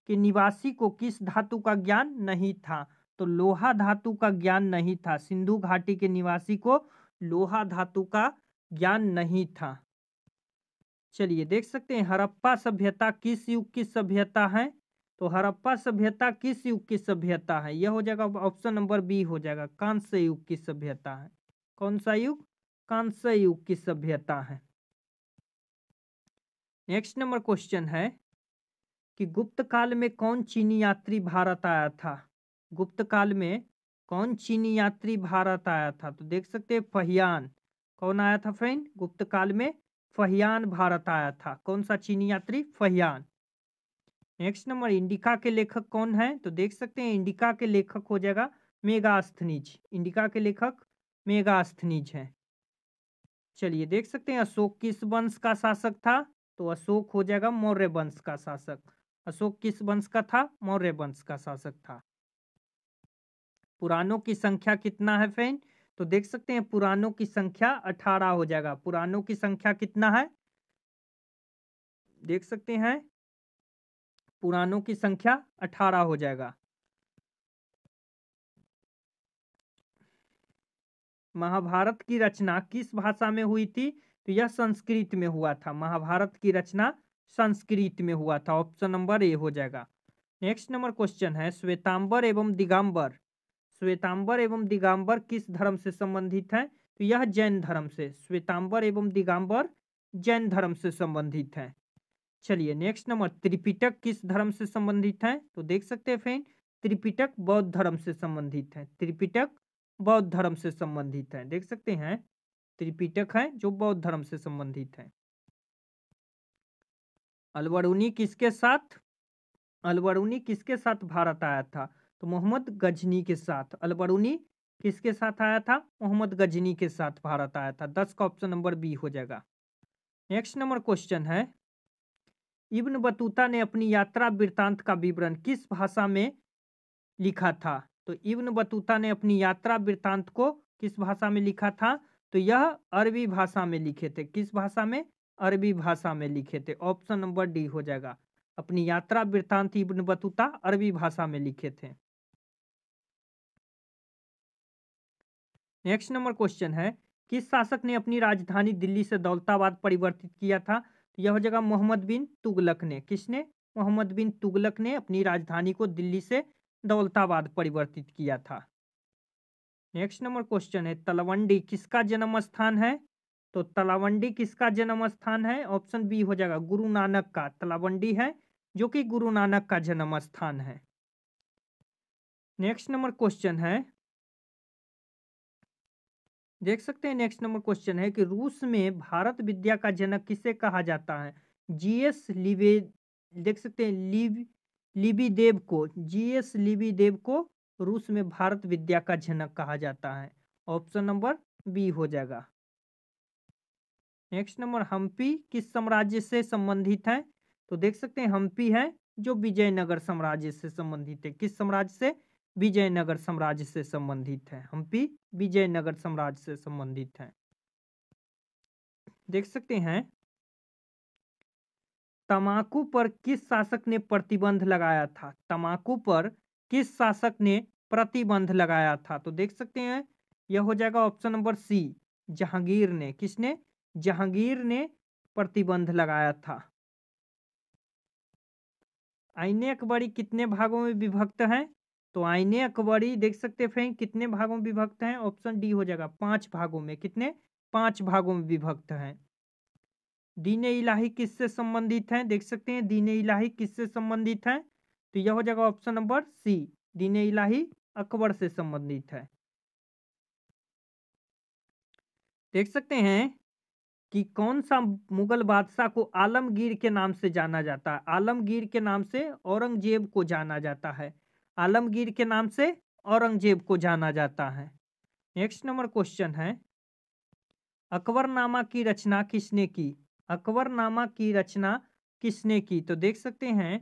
के निवासी को किस धातु का ज्ञान नहीं था तो लोहा धातु का ज्ञान नहीं था सिंधु घाटी के निवासी को लोहा धातु का ज्ञान नहीं था चलिए देख सकते हैं हरप्पा सभ्यता किस युग की सभ्यता है तो हरप्पा सभ्यता किस युग की सभ्यता है यह हो जाएगा ऑप्शन नंबर बी हो जाएगा कांस्य युग की सभ्यता है कौन सा युग कांस्य युग की सभ्यता है नेक्स्ट नंबर क्वेश्चन है कि गुप्त काल में कौन चीनी यात्री भारत आया था गुप्त काल में कौन चीनी यात्री भारत आया था तो देख सकते हैं फहियान कौन आया था फ्रेंड गुप्त काल में फहियान भारत आया था कौन सा चीनी यात्री फहियान नेक्स्ट नंबर इंडिका के लेखक कौन है तो देख सकते हैं इंडिका के लेखक हो जाएगा मेगास्थनीज इंडिका के लेखक मेगास्थनीज है चलिए देख सकते हैं अशोक किस वंश का शासक था तो अशोक हो जाएगा मौर्य वंश का शासक अशोक किस वंश का था मौर्य वंश का शासक था पुरानों की संख्या कितना है फ्रेंड तो देख सकते हैं पुरानों की संख्या अठारह हो जाएगा पुरानों की संख्या कितना है देख सकते हैं पुरानों की संख्या अठारह हो जाएगा महाभारत की रचना किस भाषा में हुई थी तो यह संस्कृत में हुआ था महाभारत की रचना संस्कृत में हुआ था ऑप्शन नंबर ए हो जाएगा नेक्स्ट नंबर क्वेश्चन है श्वेतांबर एवं दिगंबर श्वेतांबर एवं दिगंबर किस धर्म से संबंधित हैं तो यह जैन धर्म से श्वेतांबर एवं दिगंबर जैन धर्म से संबंधित हैं चलिए नेक्स्ट नंबर त्रिपिटक किस धर्म से संबंधित हैं तो देख सकते हैं फ्रेंड त्रिपिटक बौद्ध धर्म से संबंधित है त्रिपिटक बौद्ध धर्म से संबंधित है देख सकते हैं त्रिपिटक है जो बौद्ध धर्म से संबंधित है अलवरूनी किसके साथ अलवरूनी किसके साथ भारत आया था तो मोहम्मद गजनी के साथ अलबरूनी किसके साथ आया था मोहम्मद गजनी के साथ भारत आया था दस का ऑप्शन नंबर बी हो जाएगा नेक्स्ट नंबर क्वेश्चन है इब्न बतूता ने अपनी यात्रा वृत्तांत का विवरण किस भाषा में लिखा था तो इब्न बतूता ने अपनी यात्रा वृत्तांत को किस भाषा में लिखा था तो यह अरबी भाषा में लिखे थे किस भाषा में अरबी भाषा में लिखे थे ऑप्शन नंबर डी हो जाएगा अपनी यात्रा वृत्तांत इब्न बतूता अरबी भाषा में लिखे थे नेक्स्ट नंबर क्वेश्चन है किस शासक ने अपनी राजधानी दिल्ली से दौलताबाद परिवर्तित किया था तो यह हो जाएगा मोहम्मद बिन तुगलक ने किसने मोहम्मद बिन तुगलक ने अपनी राजधानी को दिल्ली से दौलताबाद परिवर्तित किया था नेक्स्ट नंबर क्वेश्चन है तलवंडी किसका जन्म स्थान है तो तलावंडी किसका जन्म स्थान है ऑप्शन बी हो जाएगा गुरु नानक का तलावंडी है जो कि गुरु नानक का जन्म स्थान है नेक्स्ट नंबर क्वेश्चन है देख सकते हैं नेक्स्ट नंबर क्वेश्चन है कि रूस में भारत विद्या का जनक किसे कहा जाता है जीएस लिबे देख सकते हैं लिब लिबी देव को जीएस लिबी देव को रूस में भारत विद्या का जनक कहा जाता है ऑप्शन नंबर बी हो जाएगा नेक्स्ट नंबर हम्पी किस साम्राज्य से संबंधित है तो देख सकते हैं हम्पी है जो विजयनगर साम्राज्य से संबंधित है किस साम्राज्य से विजयनगर साम्राज्य से संबंधित है हम्पी विजयनगर साम्राज्य से संबंधित है देख सकते हैं तमाकू पर किस शासक ने प्रतिबंध लगाया था तमाकू पर किस शासक ने प्रतिबंध लगाया था तो देख सकते हैं यह हो जाएगा ऑप्शन नंबर सी जहांगीर ने किसने जहांगीर ने प्रतिबंध लगाया था आईने अकबरी कितने भागों में विभक्त हैं तो आईने अकबरी देख सकते हैं फ्रेंड कितने भागों में विभक्त हैं ऑप्शन डी हो जाएगा पांच भागों में कितने पांच भागों में विभक्त हैं दीन इलाही किससे संबंधित हैं देख सकते हैं दीन इलाही किससे संबंधित हैं तो यह हो जाएगा ऑप्शन नंबर सी दीन इलाही अकबर से संबंधित है देख सकते हैं कि कौन सा मुगल बादशाह को आलमगीर के नाम से जाना जाता है आलमगीर के नाम से औरंगजेब को जाना जाता है आलमगीर के नाम से औरंगजेब को जाना जाता है नेक्स्ट नंबर क्वेश्चन है अकबरनामा की रचना किसने की अकबरनामा की रचना किसने की तो देख सकते हैं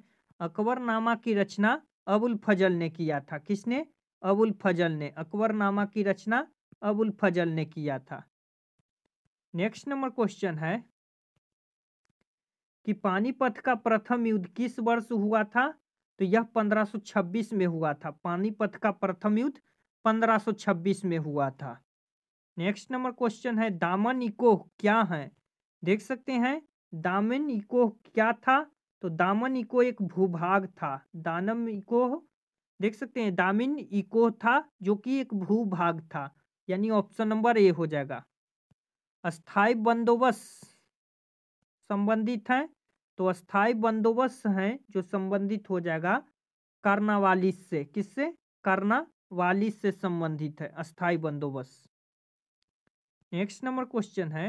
अकबरनामा की रचना अबुल फजल ने किया था किसने अबुल फजल ने अकबरनामा की रचना अबुल फजल ने किया था नेक्स्ट नंबर क्वेश्चन है कि पानीपत का प्रथम युद्ध किस वर्ष हुआ था तो यह 1526 में हुआ था पानीपत का प्रथम युद्ध 1526 में हुआ था नेक्स्ट नंबर क्वेश्चन है दामन इकोह क्या है देख सकते हैं दामन इकोह क्या था तो दामन इको एक भूभाग था दानम इकोह देख सकते हैं दामिन इकोह था जो कि एक भूभाग था यानी ऑप्शन नंबर ए हो जाएगा अस्थाई बंदोबस्त संबंधित है तो अस्थाई बंदोबस्त हैं जो संबंधित हो जाएगा वाली से किससे वाली से संबंधित है अस्थाई बंदोबस्त नेक्स्ट नंबर क्वेश्चन है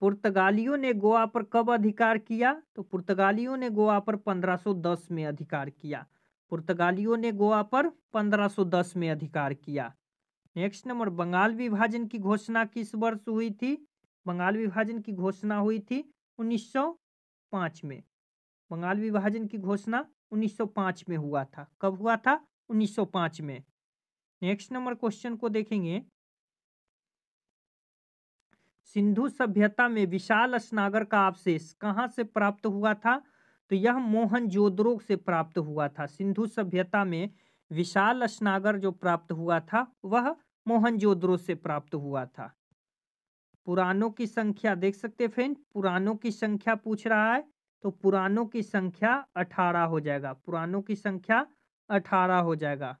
पुर्तगालियों ने गोवा पर कब अधिकार किया तो पुर्तगालियों ने गोवा पर 1510 में अधिकार किया पुर्तगालियों ने गोवा पर 1510 में अधिकार किया नेक्स्ट नंबर बंगाल विभाजन की घोषणा किस वर्ष हुई थी बंगाल विभाजन की घोषणा हुई थी 1905 में बंगाल विभाजन की घोषणा 1905 में हुआ था कब हुआ था 1905 में नेक्स्ट नंबर क्वेश्चन को देखेंगे सिंधु सभ्यता में विशाल स्नागर का अवशेष कहाँ से प्राप्त हुआ था तो यह मोहनजोदड़ो से प्राप्त हुआ था सिंधु सभ्यता में विशाल स्नागर जो प्राप्त हुआ था वह मोहनजोदड़ो से प्राप्त हुआ था पुरानों की संख्या देख सकते फ्रेंड पुरानों की संख्या पूछ रहा है तो पुरानों की संख्या अठारह हो जाएगा पुरानों की संख्या अठारह हो जाएगा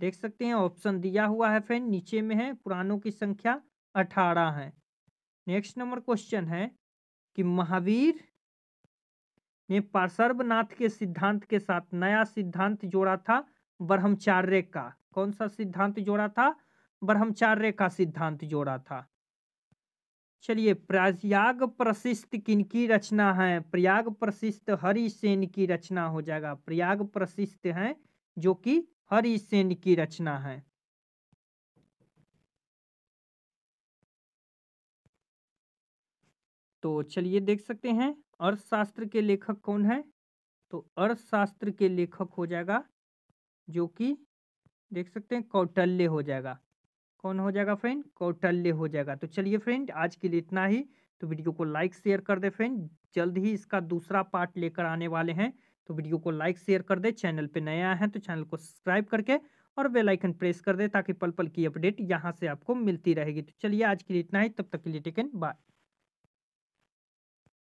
देख सकते हैं ऑप्शन दिया हुआ है फ्रेंड नीचे में है पुरानों की संख्या अठारह है नेक्स्ट नंबर क्वेश्चन है कि महावीर ने पार्सर्वनाथ के सिद्धांत के साथ नया सिद्धांत जोड़ा था ब्रह्मचार्य का कौन सा सिद्धांत जोड़ा था ब्रह्मचार्य का सिद्धांत जोड़ा था चलिए प्रयाग प्रशिष्ट किनकी रचना है प्रयाग प्रशिष्ट हरिसेन की रचना हो जाएगा प्रयाग प्रशिष्ट है जो कि हरिसेन की रचना है तो चलिए देख सकते हैं अर्थशास्त्र के लेखक कौन है तो अर्थशास्त्र के लेखक हो जाएगा जो कि देख सकते हैं कौटल्य हो जाएगा कौन हो जाएगा फ्रेंड कौटल्य हो जाएगा तो चलिए फ्रेंड आज के लिए इतना ही तो वीडियो को लाइक शेयर कर दे फ्रेंड जल्द ही इसका दूसरा पार्ट लेकर आने वाले हैं तो वीडियो को लाइक शेयर कर दे चैनल पे नए आए हैं तो चैनल को सब्सक्राइब करके और बेल आइकन प्रेस कर दे ताकि पल पल की अपडेट यहाँ से आपको मिलती रहेगी तो चलिए आज के लिए इतना ही तब तक के लिए टेकन बाय